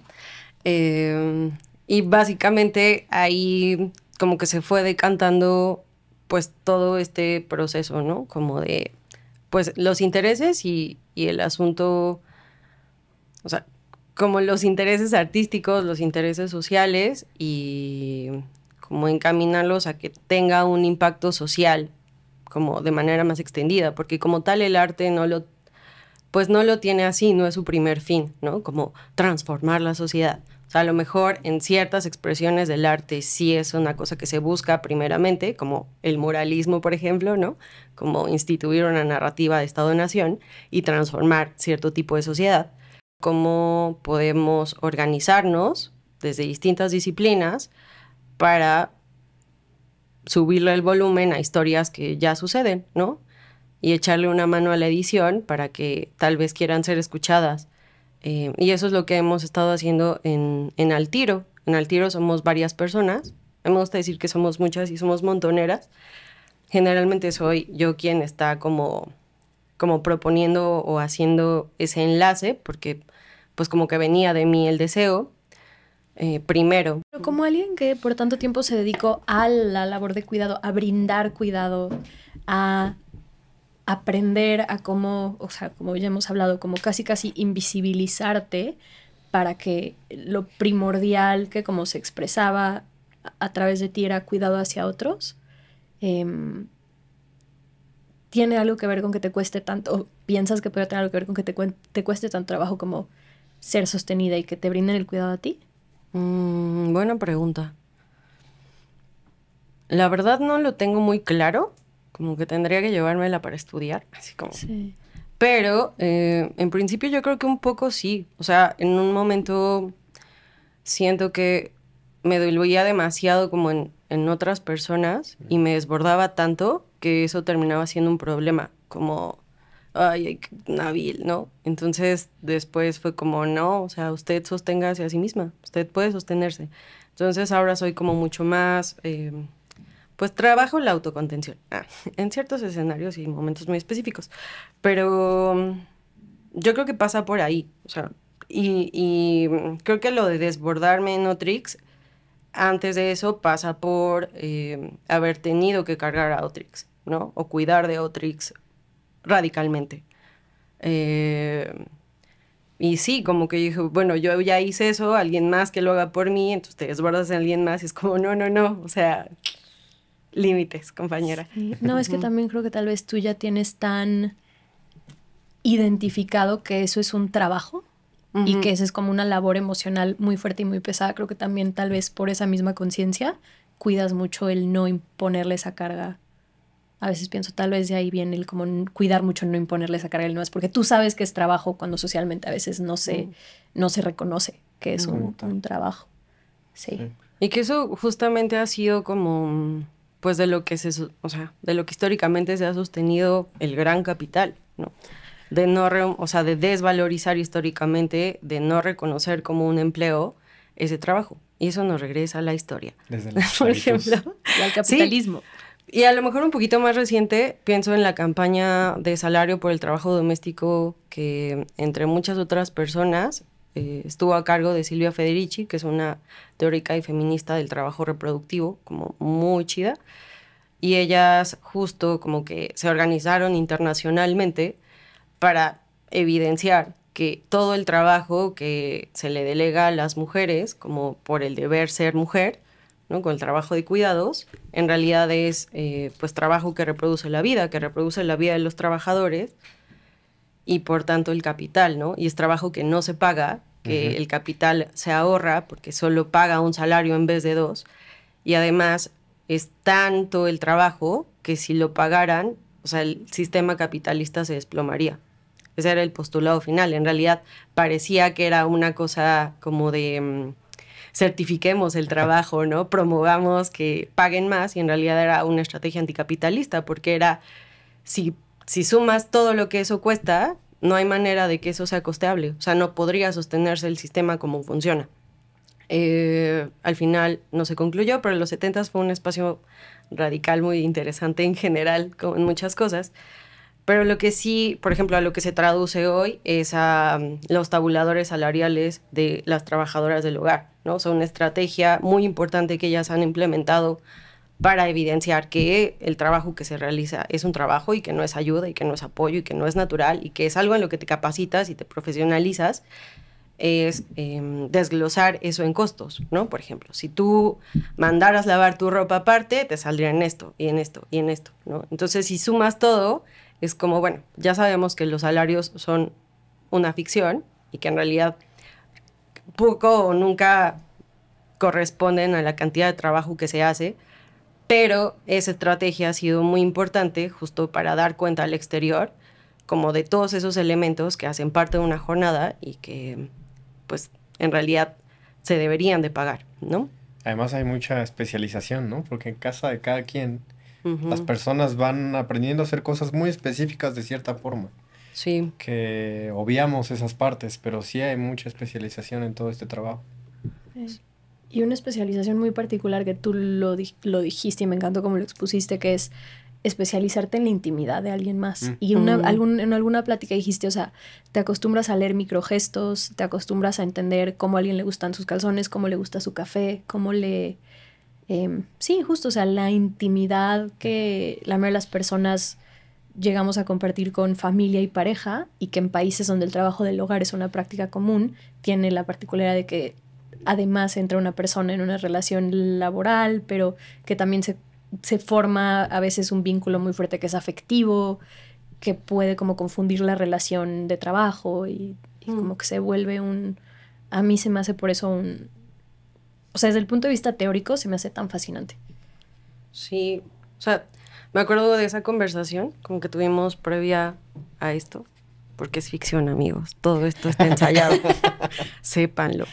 Eh, y básicamente ahí como que se fue decantando pues todo este proceso, ¿no? Como de pues los intereses y, y el asunto, o sea, como los intereses artísticos, los intereses sociales y como encaminarlos a que tenga un impacto social como de manera más extendida, porque como tal el arte no lo pues no lo tiene así, no es su primer fin, ¿no? Como transformar la sociedad. O sea, a lo mejor en ciertas expresiones del arte sí es una cosa que se busca primeramente, como el moralismo, por ejemplo, ¿no? Como instituir una narrativa de Estado-nación y transformar cierto tipo de sociedad. Cómo podemos organizarnos desde distintas disciplinas para subirle el volumen a historias que ya suceden, ¿no? y echarle una mano a la edición para que tal vez quieran ser escuchadas. Eh, y eso es lo que hemos estado haciendo en, en En altiro somos varias personas. Me gusta decir que somos muchas y somos montoneras. Generalmente soy yo quien está como, como proponiendo o haciendo ese enlace, porque pues como que venía de mí el deseo eh, primero. como alguien que por tanto tiempo se dedicó a la labor de cuidado, a brindar cuidado, a aprender a cómo, o sea, como ya hemos hablado, como casi casi invisibilizarte para que lo primordial que como se expresaba a través de ti era cuidado hacia otros, em, tiene algo que ver con que te cueste tanto, o piensas que puede tener algo que ver con que te, cueste tanto trabajo como ser sostenida y que te brinden el cuidado a ti? Mm, buena pregunta. La verdad no lo tengo muy claro como que tendría que llevármela para estudiar, así como... Sí. Pero eh, en principio yo creo que un poco sí, o sea, en un momento siento que me diluía demasiado como en, en otras personas y me desbordaba tanto que eso terminaba siendo un problema, como, ay, Nabil, ¿no? Entonces después fue como, no, o sea, usted sosténgase a sí misma, usted puede sostenerse. Entonces ahora soy como mucho más... Eh, pues trabajo la autocontención ah, en ciertos escenarios y momentos muy específicos, pero mm, yo creo que pasa por ahí, o sea, y, mm, creo que lo de desbordarme en Otrix, antes de eso pasa por eh, haber tenido que cargar a Otrix, ¿no? O cuidar de Otrix radicalmente. Eh, y sí, como que dije, bueno, yo ya hice eso, alguien más que lo haga por mí, entonces te desbordas en alguien más y es como, no, no, no, o sea, límites, compañera. No, es que también creo que tal vez tú ya tienes tan identificado que eso es un trabajo y que eso es como una labor emocional muy fuerte y muy pesada. Creo que también tal vez por esa misma conciencia cuidas mucho el no imponerle esa carga. A veces pienso, tal vez de ahí viene el como cuidar mucho no imponerle esa carga el no es porque tú sabes que es trabajo cuando socialmente a veces no se, no se reconoce que es un, trabajo. sí. Y que eso justamente ha sido como mm, pues de lo que se, o sea, de lo que históricamente se ha sostenido el gran capital, ¿no? De no, o sea, de desvalorizar históricamente, de no reconocer como un empleo ese trabajo. Y eso nos regresa a la historia. Por ejemplo, y al capitalismo. Y a lo mejor un poquito más reciente, pienso en la campaña de salario por el trabajo doméstico que entre muchas otras personas eh, estuvo a cargo de Silvia Federici, que es una teórica y feminista del trabajo reproductivo, como muy chida. Y ellas justo como que se organizaron internacionalmente para evidenciar que todo el trabajo que se le delega a las mujeres, como por el deber ser mujer, con el trabajo de cuidados, en realidad es eh, pues trabajo que reproduce la vida, que reproduce la vida de los trabajadores y por tanto el capital, ¿no? Y es trabajo que no se paga que el capital se ahorra porque solo paga un salario en vez de dos. Y además es tanto el trabajo que si lo pagaran, o sea, el sistema capitalista se desplomaría. Ese era el postulado final. En realidad parecía que era una cosa como de mm, certifiquemos el trabajo, ¿no? Promovamos que paguen más y en realidad era una estrategia anticapitalista porque era si, si sumas todo lo que eso cuesta, no hay manera de que eso sea costeable. O sea, no podría sostenerse el sistema como funciona. Eh, al final no se concluyó, pero en los 70 fue un espacio radical muy interesante en general, con muchas cosas. Pero lo que sí, por ejemplo, a lo que se traduce hoy es a mm, los tabuladores salariales de las trabajadoras del hogar, ¿no? O sea, una estrategia muy importante que ellas han implementado para evidenciar que el trabajo que se realiza es un trabajo y que no es ayuda y que no es apoyo y que no es natural y que es algo en lo que te capacitas y te profesionalizas, es em, desglosar eso en costos, ¿no? Por ejemplo, si tú mandaras lavar tu ropa aparte, te saldría en esto y en esto y en esto, ¿no? Entonces, si sumas todo, es como, bueno, ya sabemos que los salarios son una ficción y que en realidad poco o nunca corresponden a la cantidad de trabajo que se hace, pero esa estrategia ha sido muy importante justo para dar cuenta al exterior como de todos esos elementos que hacen parte de una jornada y que pues en realidad se deberían de pagar, ¿no? Además hay mucha especialización, ¿no? Porque en casa de cada quien las personas van aprendiendo a hacer cosas muy específicas de cierta forma. Sí. Que obviamos esas partes, pero sí hay mucha especialización en todo este trabajo y una especialización muy particular que tú lo, lo dijiste y me encantó cómo lo expusiste, que es especializarte en la intimidad de alguien más. Mm. Y mm. algún, en alguna plática dijiste, o sea, te acostumbras a leer microgestos, te acostumbras a entender cómo a alguien le gustan sus calzones, cómo le gusta su café, cómo le... Em, sí, justo, o sea, la intimidad que la mayoría de las personas llegamos a compartir con familia y pareja y que en países donde el trabajo del hogar es una práctica común, tiene la particularidad de que además entra una persona en una relación laboral, pero que también se, forma a veces un vínculo muy fuerte que es afectivo, que puede como confundir la relación de trabajo y, como mm. que se vuelve un... A mí se me hace por eso un... O sea, desde el punto de vista teórico se me hace tan fascinante. Sí, o sea, me acuerdo de esa conversación como que tuvimos previa a esto, porque es ficción, amigos. Todo esto está ensayado. Sépanlo.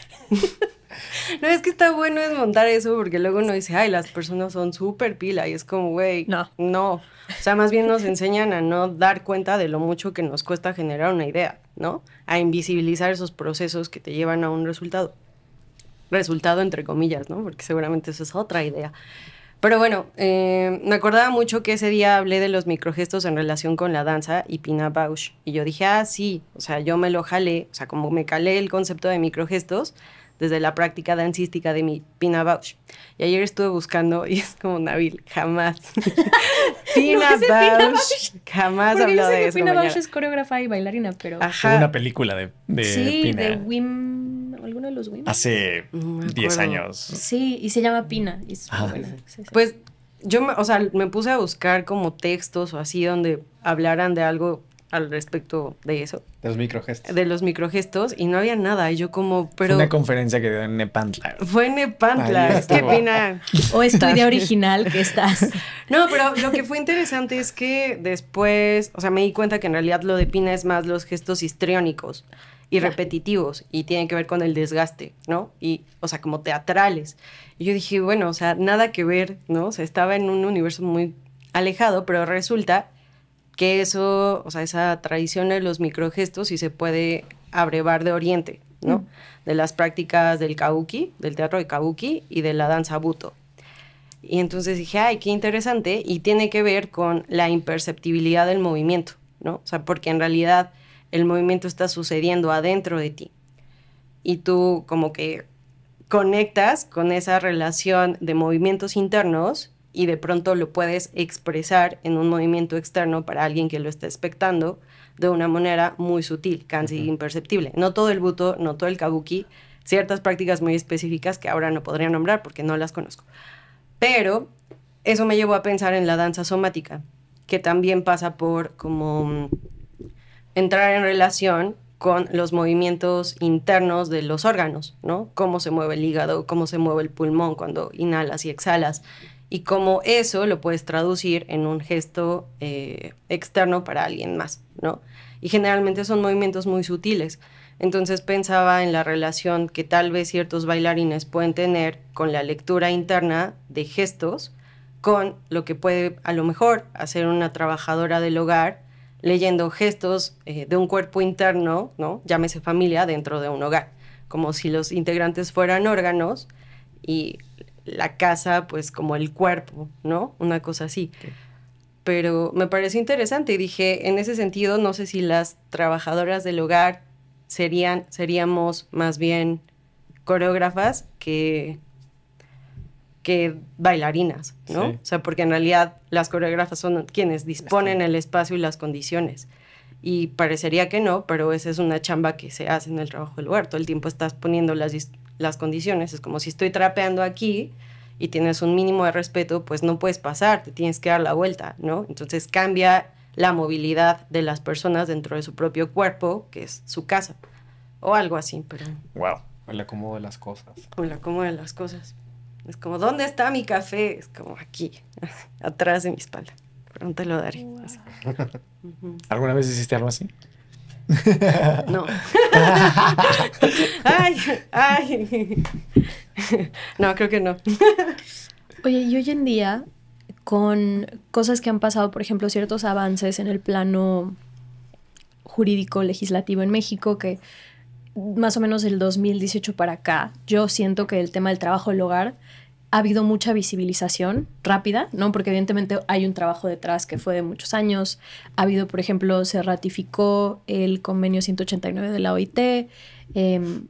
No, es que está bueno desmontar eso porque luego uno dice, ay, las personas son súper pila y es como, güey, no. no. O sea, más bien nos enseñan a no dar cuenta de lo mucho que nos cuesta generar una idea, ¿no? A invisibilizar esos procesos que te llevan a un resultado. Resultado entre comillas, ¿no? Porque seguramente eso es otra idea. Pero bueno, eh, me acordaba mucho que ese día hablé de los microgestos en relación con la danza y Pina Bausch. Y yo dije, ah, sí, o sea, yo me lo jalé, o sea, como me calé el concepto de microgestos, desde la práctica dancística de mi Pina Bausch. Y ayer estuve buscando y es como Nabil, jamás. Pina, Bausch, jamás habló de que Pina Bausch es coreógrafa y bailarina, pero. Ajá. Una película de, sí, de Wim. ¿Alguno de los Wim? Hace 10 años. Sí, y se llama Pina. Y ah. Pues yo, me, o sea, me puse a buscar como textos o así donde hablaran de algo al respecto de eso. De los microgestos. De los microgestos y no había nada. Y yo como, pero... Fue una conferencia que dio en Nepantla. Fue en Nepantla. ¿Qué pina? O es original que estás. No, pero lo que fue interesante es que después, o sea, me di cuenta que en realidad lo de Pina es más los gestos histriónicos y repetitivos y tienen que ver con el desgaste, ¿no? Y, o sea, como teatrales. Y yo dije, bueno, o sea, nada que ver, ¿no? O sea, estaba en un universo muy alejado, pero resulta que eso, o sea, esa tradición de los microgestos sí se puede abrevar de Oriente, ¿no? Mm. De las prácticas del kabuki, del teatro de kabuki y de la danza buto. Y entonces dije, ay, qué interesante, y tiene que ver con la imperceptibilidad del movimiento, ¿no? O sea, porque en realidad el movimiento está sucediendo adentro de ti. Y tú como que conectas con esa relación de movimientos internos y de pronto lo puedes expresar en un movimiento externo para alguien que lo está expectando de una manera muy sutil, casi imperceptible. No todo el buto, no todo el kabuki, ciertas prácticas muy específicas que ahora no podría nombrar porque no las conozco. Pero eso me llevó a pensar en la danza somática, que también pasa por como mm, entrar en relación con los movimientos internos de los órganos, ¿no? Cómo se mueve el hígado, cómo se mueve el pulmón cuando inhalas y exhalas, y cómo eso lo puedes traducir en un gesto eh, externo para alguien más, ¿no? Y generalmente son movimientos muy sutiles. Entonces pensaba en la relación que tal vez ciertos bailarines pueden tener con la lectura interna de gestos, con lo que puede a lo mejor hacer una trabajadora del hogar leyendo gestos eh, de un cuerpo interno, ¿no? Llámese familia dentro de un hogar, como si los integrantes fueran órganos y la casa, pues como el cuerpo, ¿no? Una cosa así. Pero me pareció interesante y dije, en ese sentido, no sé si las trabajadoras del hogar serían, seríamos más bien coreógrafas que, que bailarinas, ¿no? O sea, porque en realidad las coreógrafas son quienes disponen el espacio y las condiciones. Y parecería que no, pero esa es una chamba que se hace en el trabajo del huerto Todo el tiempo estás poniendo las las condiciones. Es como si estoy trapeando aquí y tienes un mínimo de respeto, pues no puedes pasar, te tienes que dar la vuelta, ¿no? Entonces cambia la movilidad de las personas dentro de su propio cuerpo, que es su casa, o algo así, pero... Wow, el acomodo de las cosas. El acomodo de las cosas. Es como, ¿dónde está mi café? Es como aquí, atrás de mi espalda. Pronto te lo daré. ¿Alguna vez hiciste algo así? No. ay, ay. No, creo que no. Oye, y hoy en día, con cosas que han pasado, por ejemplo, ciertos avances en el plano jurídico legislativo en México, que más o menos del 2018 para acá, yo siento que el tema del trabajo del hogar ha habido mucha visibilización rápida, ¿no? Porque evidentemente hay un trabajo detrás que fue de muchos años. Ha habido, por ejemplo, se ratificó el convenio 189 de la OIT. Em,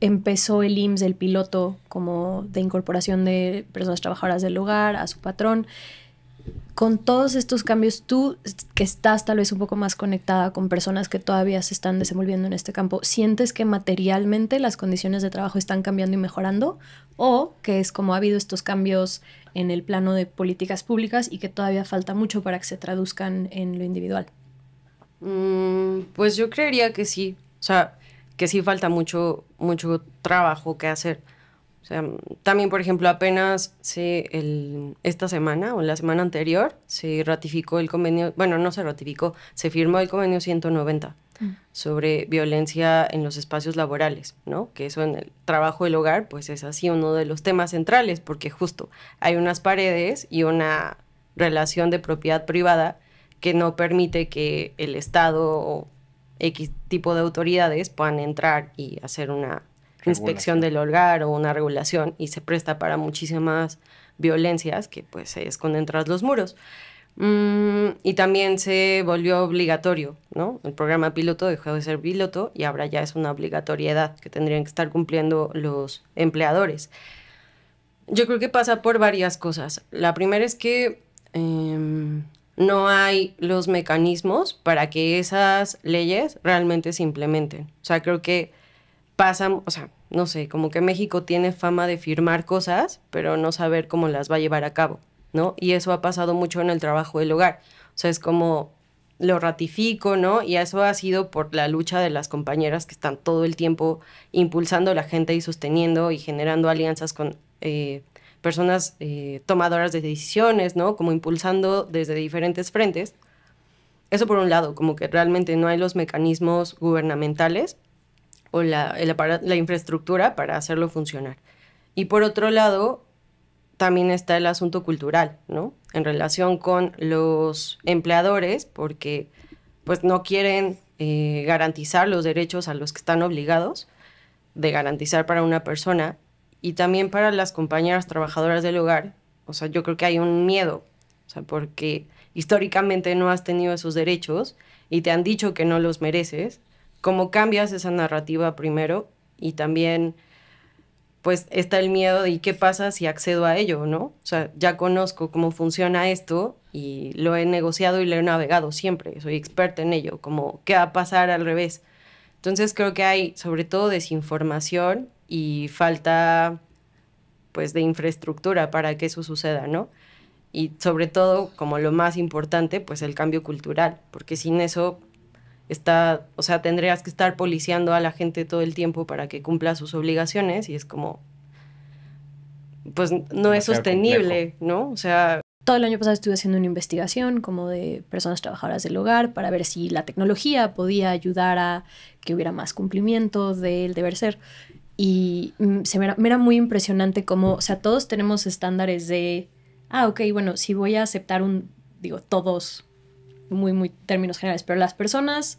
empezó el IMSS, el piloto, como de incorporación de personas trabajadoras del hogar a su patrón con todos estos cambios, tú que estás tal vez un poco más conectada con personas que todavía se están desenvolviendo en este campo, ¿sientes que materialmente las condiciones de trabajo están cambiando y mejorando? ¿O que es como ha habido estos cambios en el plano de políticas públicas y que todavía falta mucho para que se traduzcan en lo individual? Mm, pues yo creería que sí, o sea, que sí falta mucho, mucho trabajo que hacer. O sea, también, por ejemplo, apenas se, el, esta semana o la semana anterior se ratificó el convenio, bueno, no se ratificó, se firmó el convenio 190 mm. sobre violencia en los espacios laborales, ¿no? Que eso en el trabajo del hogar, pues es así uno de los temas centrales, porque justo hay unas paredes y una relación de propiedad privada que no permite que el Estado o X tipo de autoridades puedan entrar y hacer una inspección del hogar o una regulación y se presta para muchísimas violencias que pues se esconden tras los muros. Mm, y también se volvió obligatorio, ¿no? El programa piloto dejó de ser piloto y ahora ya es una obligatoriedad que tendrían que estar cumpliendo los empleadores. Yo creo que pasa por varias cosas. La primera es que em, no hay los mecanismos para que esas leyes realmente se implementen. O sea, creo que pasan, o sea, no sé, como que México tiene fama de firmar cosas, pero no saber cómo las va a llevar a cabo, ¿no? Y eso ha pasado mucho en el trabajo del hogar. O sea, es como lo ratifico, ¿no? Y eso ha sido por la lucha de las compañeras que están todo el tiempo impulsando a la gente y sosteniendo y generando alianzas con eh, personas eh, tomadoras de decisiones, ¿no? Como impulsando desde diferentes frentes. Eso por un lado, como que realmente no hay los mecanismos gubernamentales o la, infraestructura para hacerlo funcionar. Y por otro lado, también está el asunto cultural, ¿no? En relación con los empleadores, porque pues no quieren eh, garantizar los derechos a los que están obligados de garantizar para una persona y también para las compañeras trabajadoras del hogar. O sea, yo creo que hay un miedo, o sea, porque históricamente no has tenido esos derechos y te han dicho que no los mereces cómo cambias esa narrativa primero y también pues está el miedo de ¿y qué pasa si accedo a ello, no? O sea, ya conozco cómo funciona esto y lo he negociado y lo he navegado siempre, soy experta en ello, como qué va a pasar al revés. Entonces creo que hay sobre todo desinformación y falta pues de infraestructura para que eso suceda, ¿no? Y sobre todo, como lo más importante, pues el cambio cultural, porque sin eso está, o sea, tendrías que estar policiando a la gente todo el tiempo para que cumpla sus obligaciones y es como, pues no es sostenible, ¿no? O sea... Todo el año pasado estuve haciendo una investigación como de personas trabajadoras del hogar para ver si la tecnología podía ayudar a que hubiera más cumplimiento del deber ser. Y mm, se me, era, me era muy impresionante como, o sea, todos tenemos estándares de, ah, ok, bueno, si voy a aceptar un, digo, todos muy, términos generales, pero las personas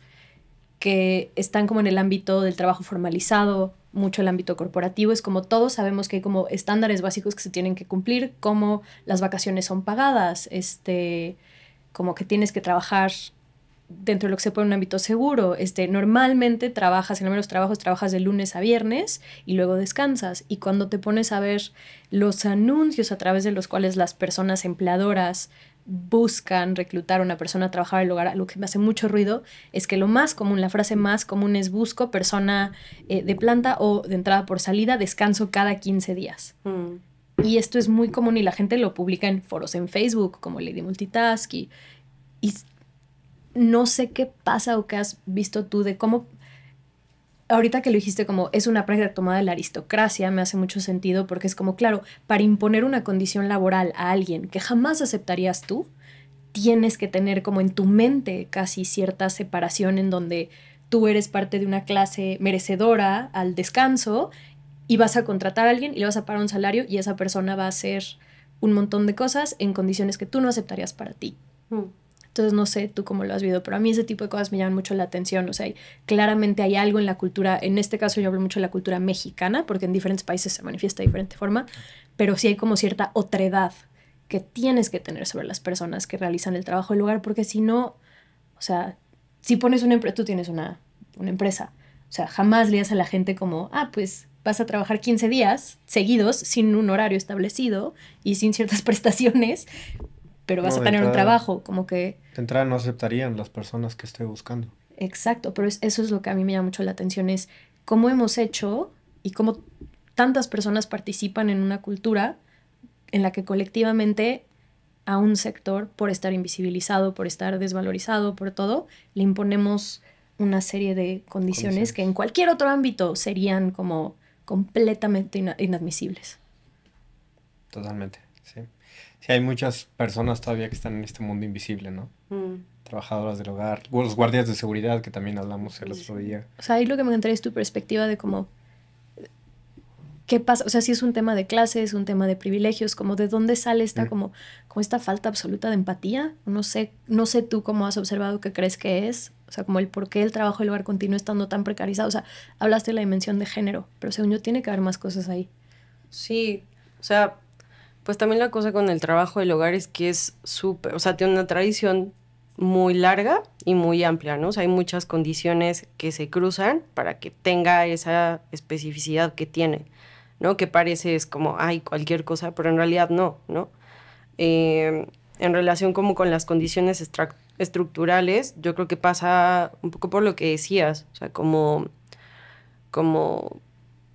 que están como en el ámbito del trabajo formalizado, mucho el ámbito corporativo, es como todos sabemos que hay como estándares básicos que se tienen que cumplir, como las vacaciones son pagadas, este, como que tienes que trabajar dentro de lo que se puede un ámbito seguro. Este, normalmente trabajas, en los trabajos trabajas de lunes a viernes y luego descansas. Y cuando te pones a ver los anuncios a través de los cuales las personas empleadoras buscan reclutar a una persona a trabajar el hogar, lo que me hace mucho ruido, es que lo más común, la frase más común es busco persona eh, de planta o de entrada por salida, descanso cada 15 días. Mm. Y esto es muy común y la gente lo publica en foros en Facebook, como Lady Multitask, y no sé qué pasa o qué has visto tú de cómo ahorita que lo dijiste como es una práctica tomada de la aristocracia, me hace mucho sentido porque es como, claro, para imponer una condición laboral a alguien que jamás aceptarías tú, tienes que tener como en tu mente casi cierta separación en donde tú eres parte de una clase merecedora al descanso y vas a contratar a alguien y le vas a pagar un salario y esa persona va a hacer un montón de cosas en condiciones que tú no aceptarías para ti. Mm. Entonces, no sé tú cómo lo has vivido, pero a mí ese tipo de cosas me llaman mucho la atención. O sea, claramente hay algo en la cultura, en este caso yo hablo mucho de la cultura mexicana, porque en diferentes países se manifiesta de diferente forma, pero sí hay como cierta otredad que tienes que tener sobre las personas que realizan el trabajo del lugar, porque si no, o sea, si pones una empresa, tú tienes una, una empresa, o sea, jamás le das a la gente como, ah, pues vas a trabajar 15 días seguidos sin un horario establecido y sin ciertas prestaciones, pero vas a tener un trabajo, como que... De entrada no aceptarían las personas que estoy buscando. Exacto, pero eso es lo que a mí me llama mucho la atención, es cómo hemos hecho y cómo tantas personas participan en una cultura en la que colectivamente a un sector, por estar invisibilizado, por estar desvalorizado, por todo, le imponemos una serie de condiciones, que en cualquier otro ámbito serían como completamente inadmisibles. Totalmente, sí. Sí, hay muchas personas todavía que están en este mundo invisible, ¿no? Mm. Trabajadoras del hogar, los guardias de seguridad que también hablamos el otro día. O sea, ahí lo que me encantaría es tu perspectiva de cómo qué pasa, o sea, si es un tema de clases, es un tema de privilegios, como de dónde sale esta, como, como esta falta absoluta de empatía. No sé, no sé tú cómo has observado qué crees que es, o sea, como el por qué el trabajo del hogar continúa estando tan precarizado. O sea, hablaste de la dimensión de género, pero según yo tiene que haber más cosas ahí. Sí, o sea, pues también la cosa con el trabajo del hogar es que es súper, o sea, tiene una tradición muy larga y muy amplia, ¿no? O sea, hay muchas condiciones que se cruzan para que tenga esa especificidad que tiene, ¿no? Que parece es como, hay cualquier cosa, pero en realidad no, ¿no? Em, en relación como con las condiciones estructurales, yo creo que pasa un poco por lo que decías, o sea, como, como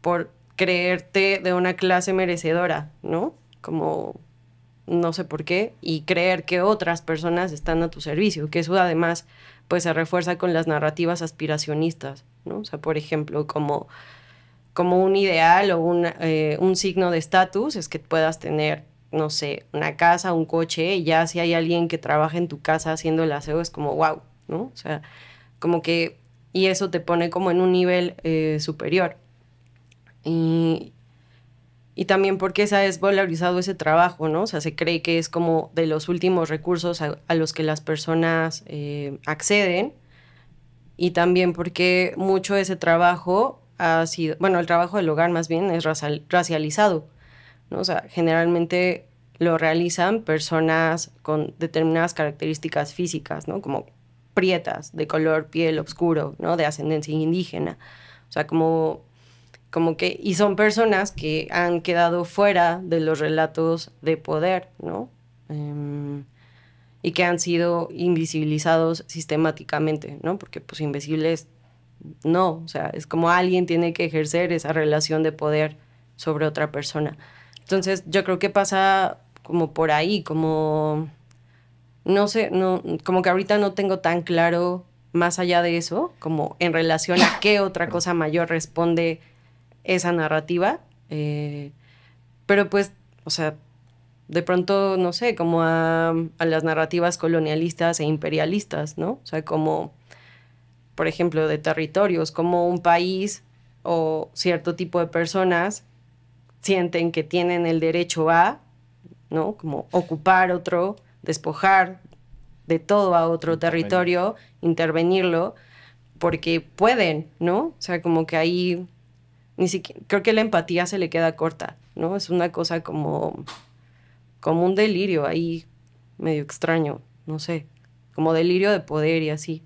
por creerte de una clase merecedora, ¿no? como no sé por qué, y creer que otras personas están a tu servicio, que eso además pues se refuerza con las narrativas aspiracionistas, ¿no? O sea, por ejemplo, como, como un ideal o un, eh, un signo de estatus es que puedas tener, no sé, una casa, un coche, y ya si hay alguien que trabaja en tu casa haciendo el aseo es como, wow, ¿no? O sea, como que, y eso te pone como en un nivel eh, superior. Y, y también porque se ha desvalorizado ese trabajo, ¿no? O sea, se cree que es como de los últimos recursos a, los que las personas eh, acceden y también porque mucho de ese trabajo ha sido, bueno, el trabajo del hogar más bien es racializado, ¿no? O sea, generalmente lo realizan personas con determinadas características físicas, ¿no? Como prietas, de color piel oscuro, ¿no? De ascendencia indígena. O sea, como como que, y son personas que han quedado fuera de los relatos de poder, ¿no? Em, y que han sido invisibilizados sistemáticamente, ¿no? Porque pues invisibles no, o sea, es como alguien tiene que ejercer esa relación de poder sobre otra persona. Entonces, yo creo que pasa como por ahí, como no sé, no como que ahorita no tengo tan claro más allá de eso, como en relación a qué otra cosa mayor responde esa narrativa. Eh, pero pues, o sea, de pronto, no sé, como a, las narrativas colonialistas e imperialistas, ¿no? O sea, como, por ejemplo, de territorios, como un país o cierto tipo de personas sienten que tienen el derecho a, ¿no? Como ocupar otro, despojar de todo a otro territorio, intervenirlo, porque pueden, ¿no? O sea, como que ahí creo que la empatía se le queda corta, ¿no? Es una cosa como, como un delirio ahí, medio extraño, no sé, como delirio de poder y así.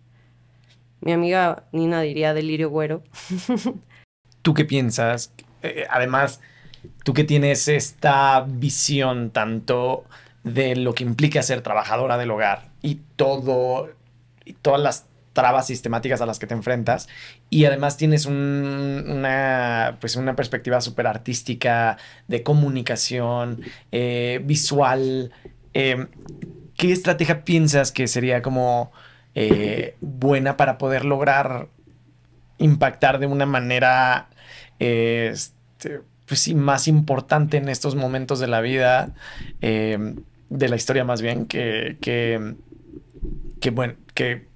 Mi amiga Nina diría delirio güero. ¿Tú qué piensas? Eh, además, tú que tienes esta visión tanto de lo que implica ser trabajadora del hogar y todo y todas las trabas sistemáticas a las que te enfrentas y además tienes una, pues una perspectiva súper artística de comunicación, eh, visual. Em, ¿Qué estrategia piensas que sería como eh, buena para poder lograr impactar de una manera este, pues sí, más importante en estos momentos de la vida, em, de la historia más bien, que, que, que bueno, que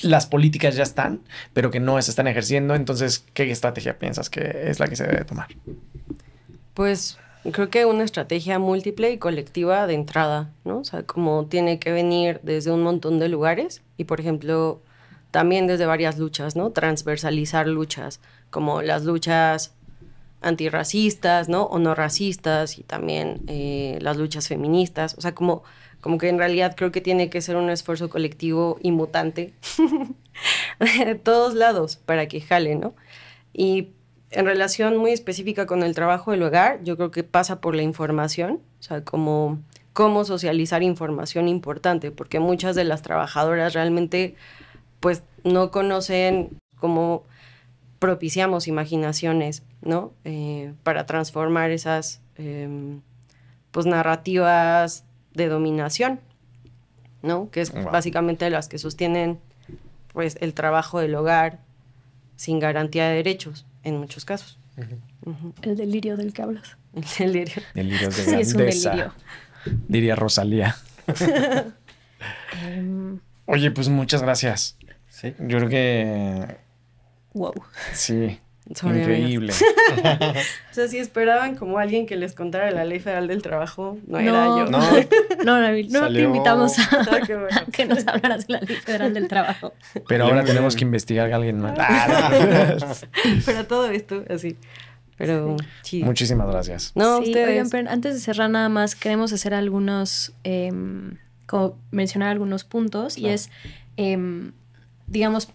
las políticas ya están, pero que no se están ejerciendo. Entonces, ¿qué estrategia piensas que es la que se debe tomar? Pues creo que una estrategia múltiple y colectiva de entrada, ¿no? O sea, como tiene que venir desde un montón de lugares y, por ejemplo, también desde varias luchas, ¿no? Transversalizar luchas, como las luchas antirracistas, ¿no? O no racistas y también eh, las luchas feministas, o sea, como como que en realidad creo que tiene que ser un esfuerzo colectivo y mutante de todos lados para que jale, ¿no? Y en relación muy específica con el trabajo del hogar, yo creo que pasa por la información, o sea, como cómo socializar información importante, porque muchas de las trabajadoras realmente pues no conocen cómo propiciamos imaginaciones, ¿no? Eh, para transformar esas em, pues narrativas de dominación, ¿no? Que es básicamente las que sostienen pues el trabajo del hogar sin garantía de derechos en muchos casos. El delirio del que hablas. El delirio. Delirio de sí, es un delirio. Diría Rosalía. Em. Oye, pues muchas gracias. ¿Sí? Yo creo que. Wow. Sí. Increíble. o sea, si esperaban como alguien que les contara la ley federal del trabajo, no, era yo. No, no, no, no te invitamos a, ah, que nos hablaras de la ley federal del trabajo. Pero ahora tenemos que investigar a alguien más. Ah, ah, pero todo esto, así. Pero Muchísimas gracias. No, ustedes... antes de cerrar nada más, queremos hacer algunos, em, como mencionar algunos puntos y es, em, digamos,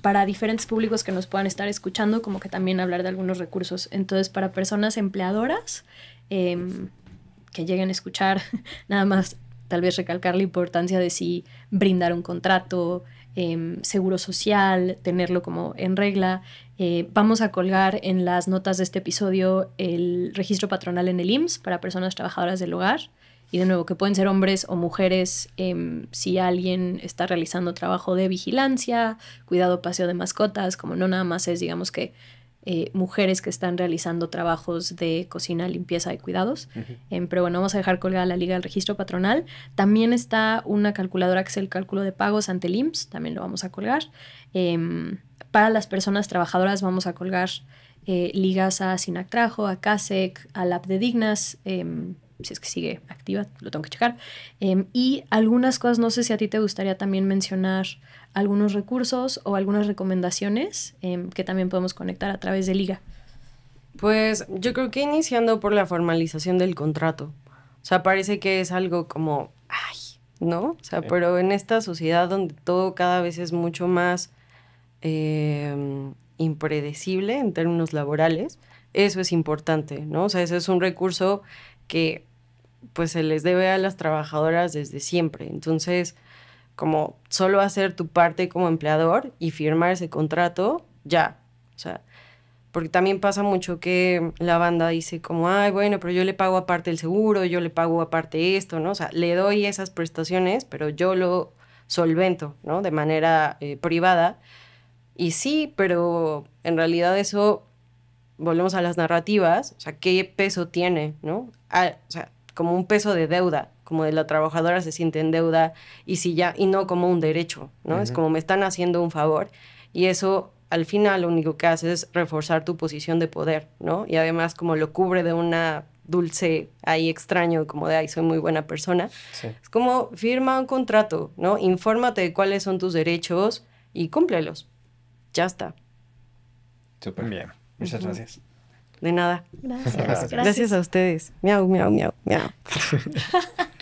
para diferentes públicos que nos puedan estar escuchando, como que también hablar de algunos recursos. Entonces, para personas empleadoras em, que lleguen a escuchar, nada más tal vez recalcar la importancia de si brindar un contrato, em, seguro social, tenerlo como en regla. Eh, vamos a colgar en las notas de este episodio el registro patronal en el IMSS para personas trabajadoras del hogar y de nuevo que pueden ser hombres o mujeres em, si alguien está realizando trabajo de vigilancia, cuidado paseo de mascotas, como no nada más es digamos que eh, mujeres que están realizando trabajos de cocina, limpieza y cuidados. Em, pero bueno, vamos a dejar colgada la liga del registro patronal. También está una calculadora que es el cálculo de pagos ante el IMSS, también lo vamos a colgar. Em, para las personas trabajadoras vamos a colgar eh, ligas a Sinactrajo, a CASEC, a Lab de Dignas si es que sigue activa, lo tengo que checar. Em, y algunas cosas, no sé si a ti te gustaría también mencionar algunos recursos o algunas recomendaciones em, que también podemos conectar a través de Liga. Pues yo creo que iniciando por la formalización del contrato. O sea, parece que es algo como, ay, ¿no? O sea, pero en esta sociedad donde todo cada vez es mucho más em, impredecible en términos laborales, eso es importante, ¿no? O sea, eso es un recurso que pues se les debe a las trabajadoras desde siempre. Entonces, como solo hacer tu parte como empleador y firmar ese contrato, ya. O sea, porque también pasa mucho que la banda dice como, ay, bueno, pero yo le pago aparte el seguro, yo le pago aparte esto, ¿no? O sea, le doy esas prestaciones, pero yo lo solvento, ¿no? De manera eh, privada. Y sí, pero en realidad eso volvemos a las narrativas, o sea, qué peso tiene, ¿no? Ah, o sea, como un peso de deuda, como de la trabajadora se siente en deuda y si ya y no como un derecho, ¿no? Es como me están haciendo un favor y eso al final lo único que hace es reforzar tu posición de poder, ¿no? Y además como lo cubre de una dulce ahí extraño, como de ahí soy muy buena persona. Es como firma un contrato, ¿no? Infórmate de cuáles son tus derechos y cúmplelos. Ya está. Súper bien. Muchas gracias. De nada. Gracias, gracias a ustedes. Miau, miau, miau, miau.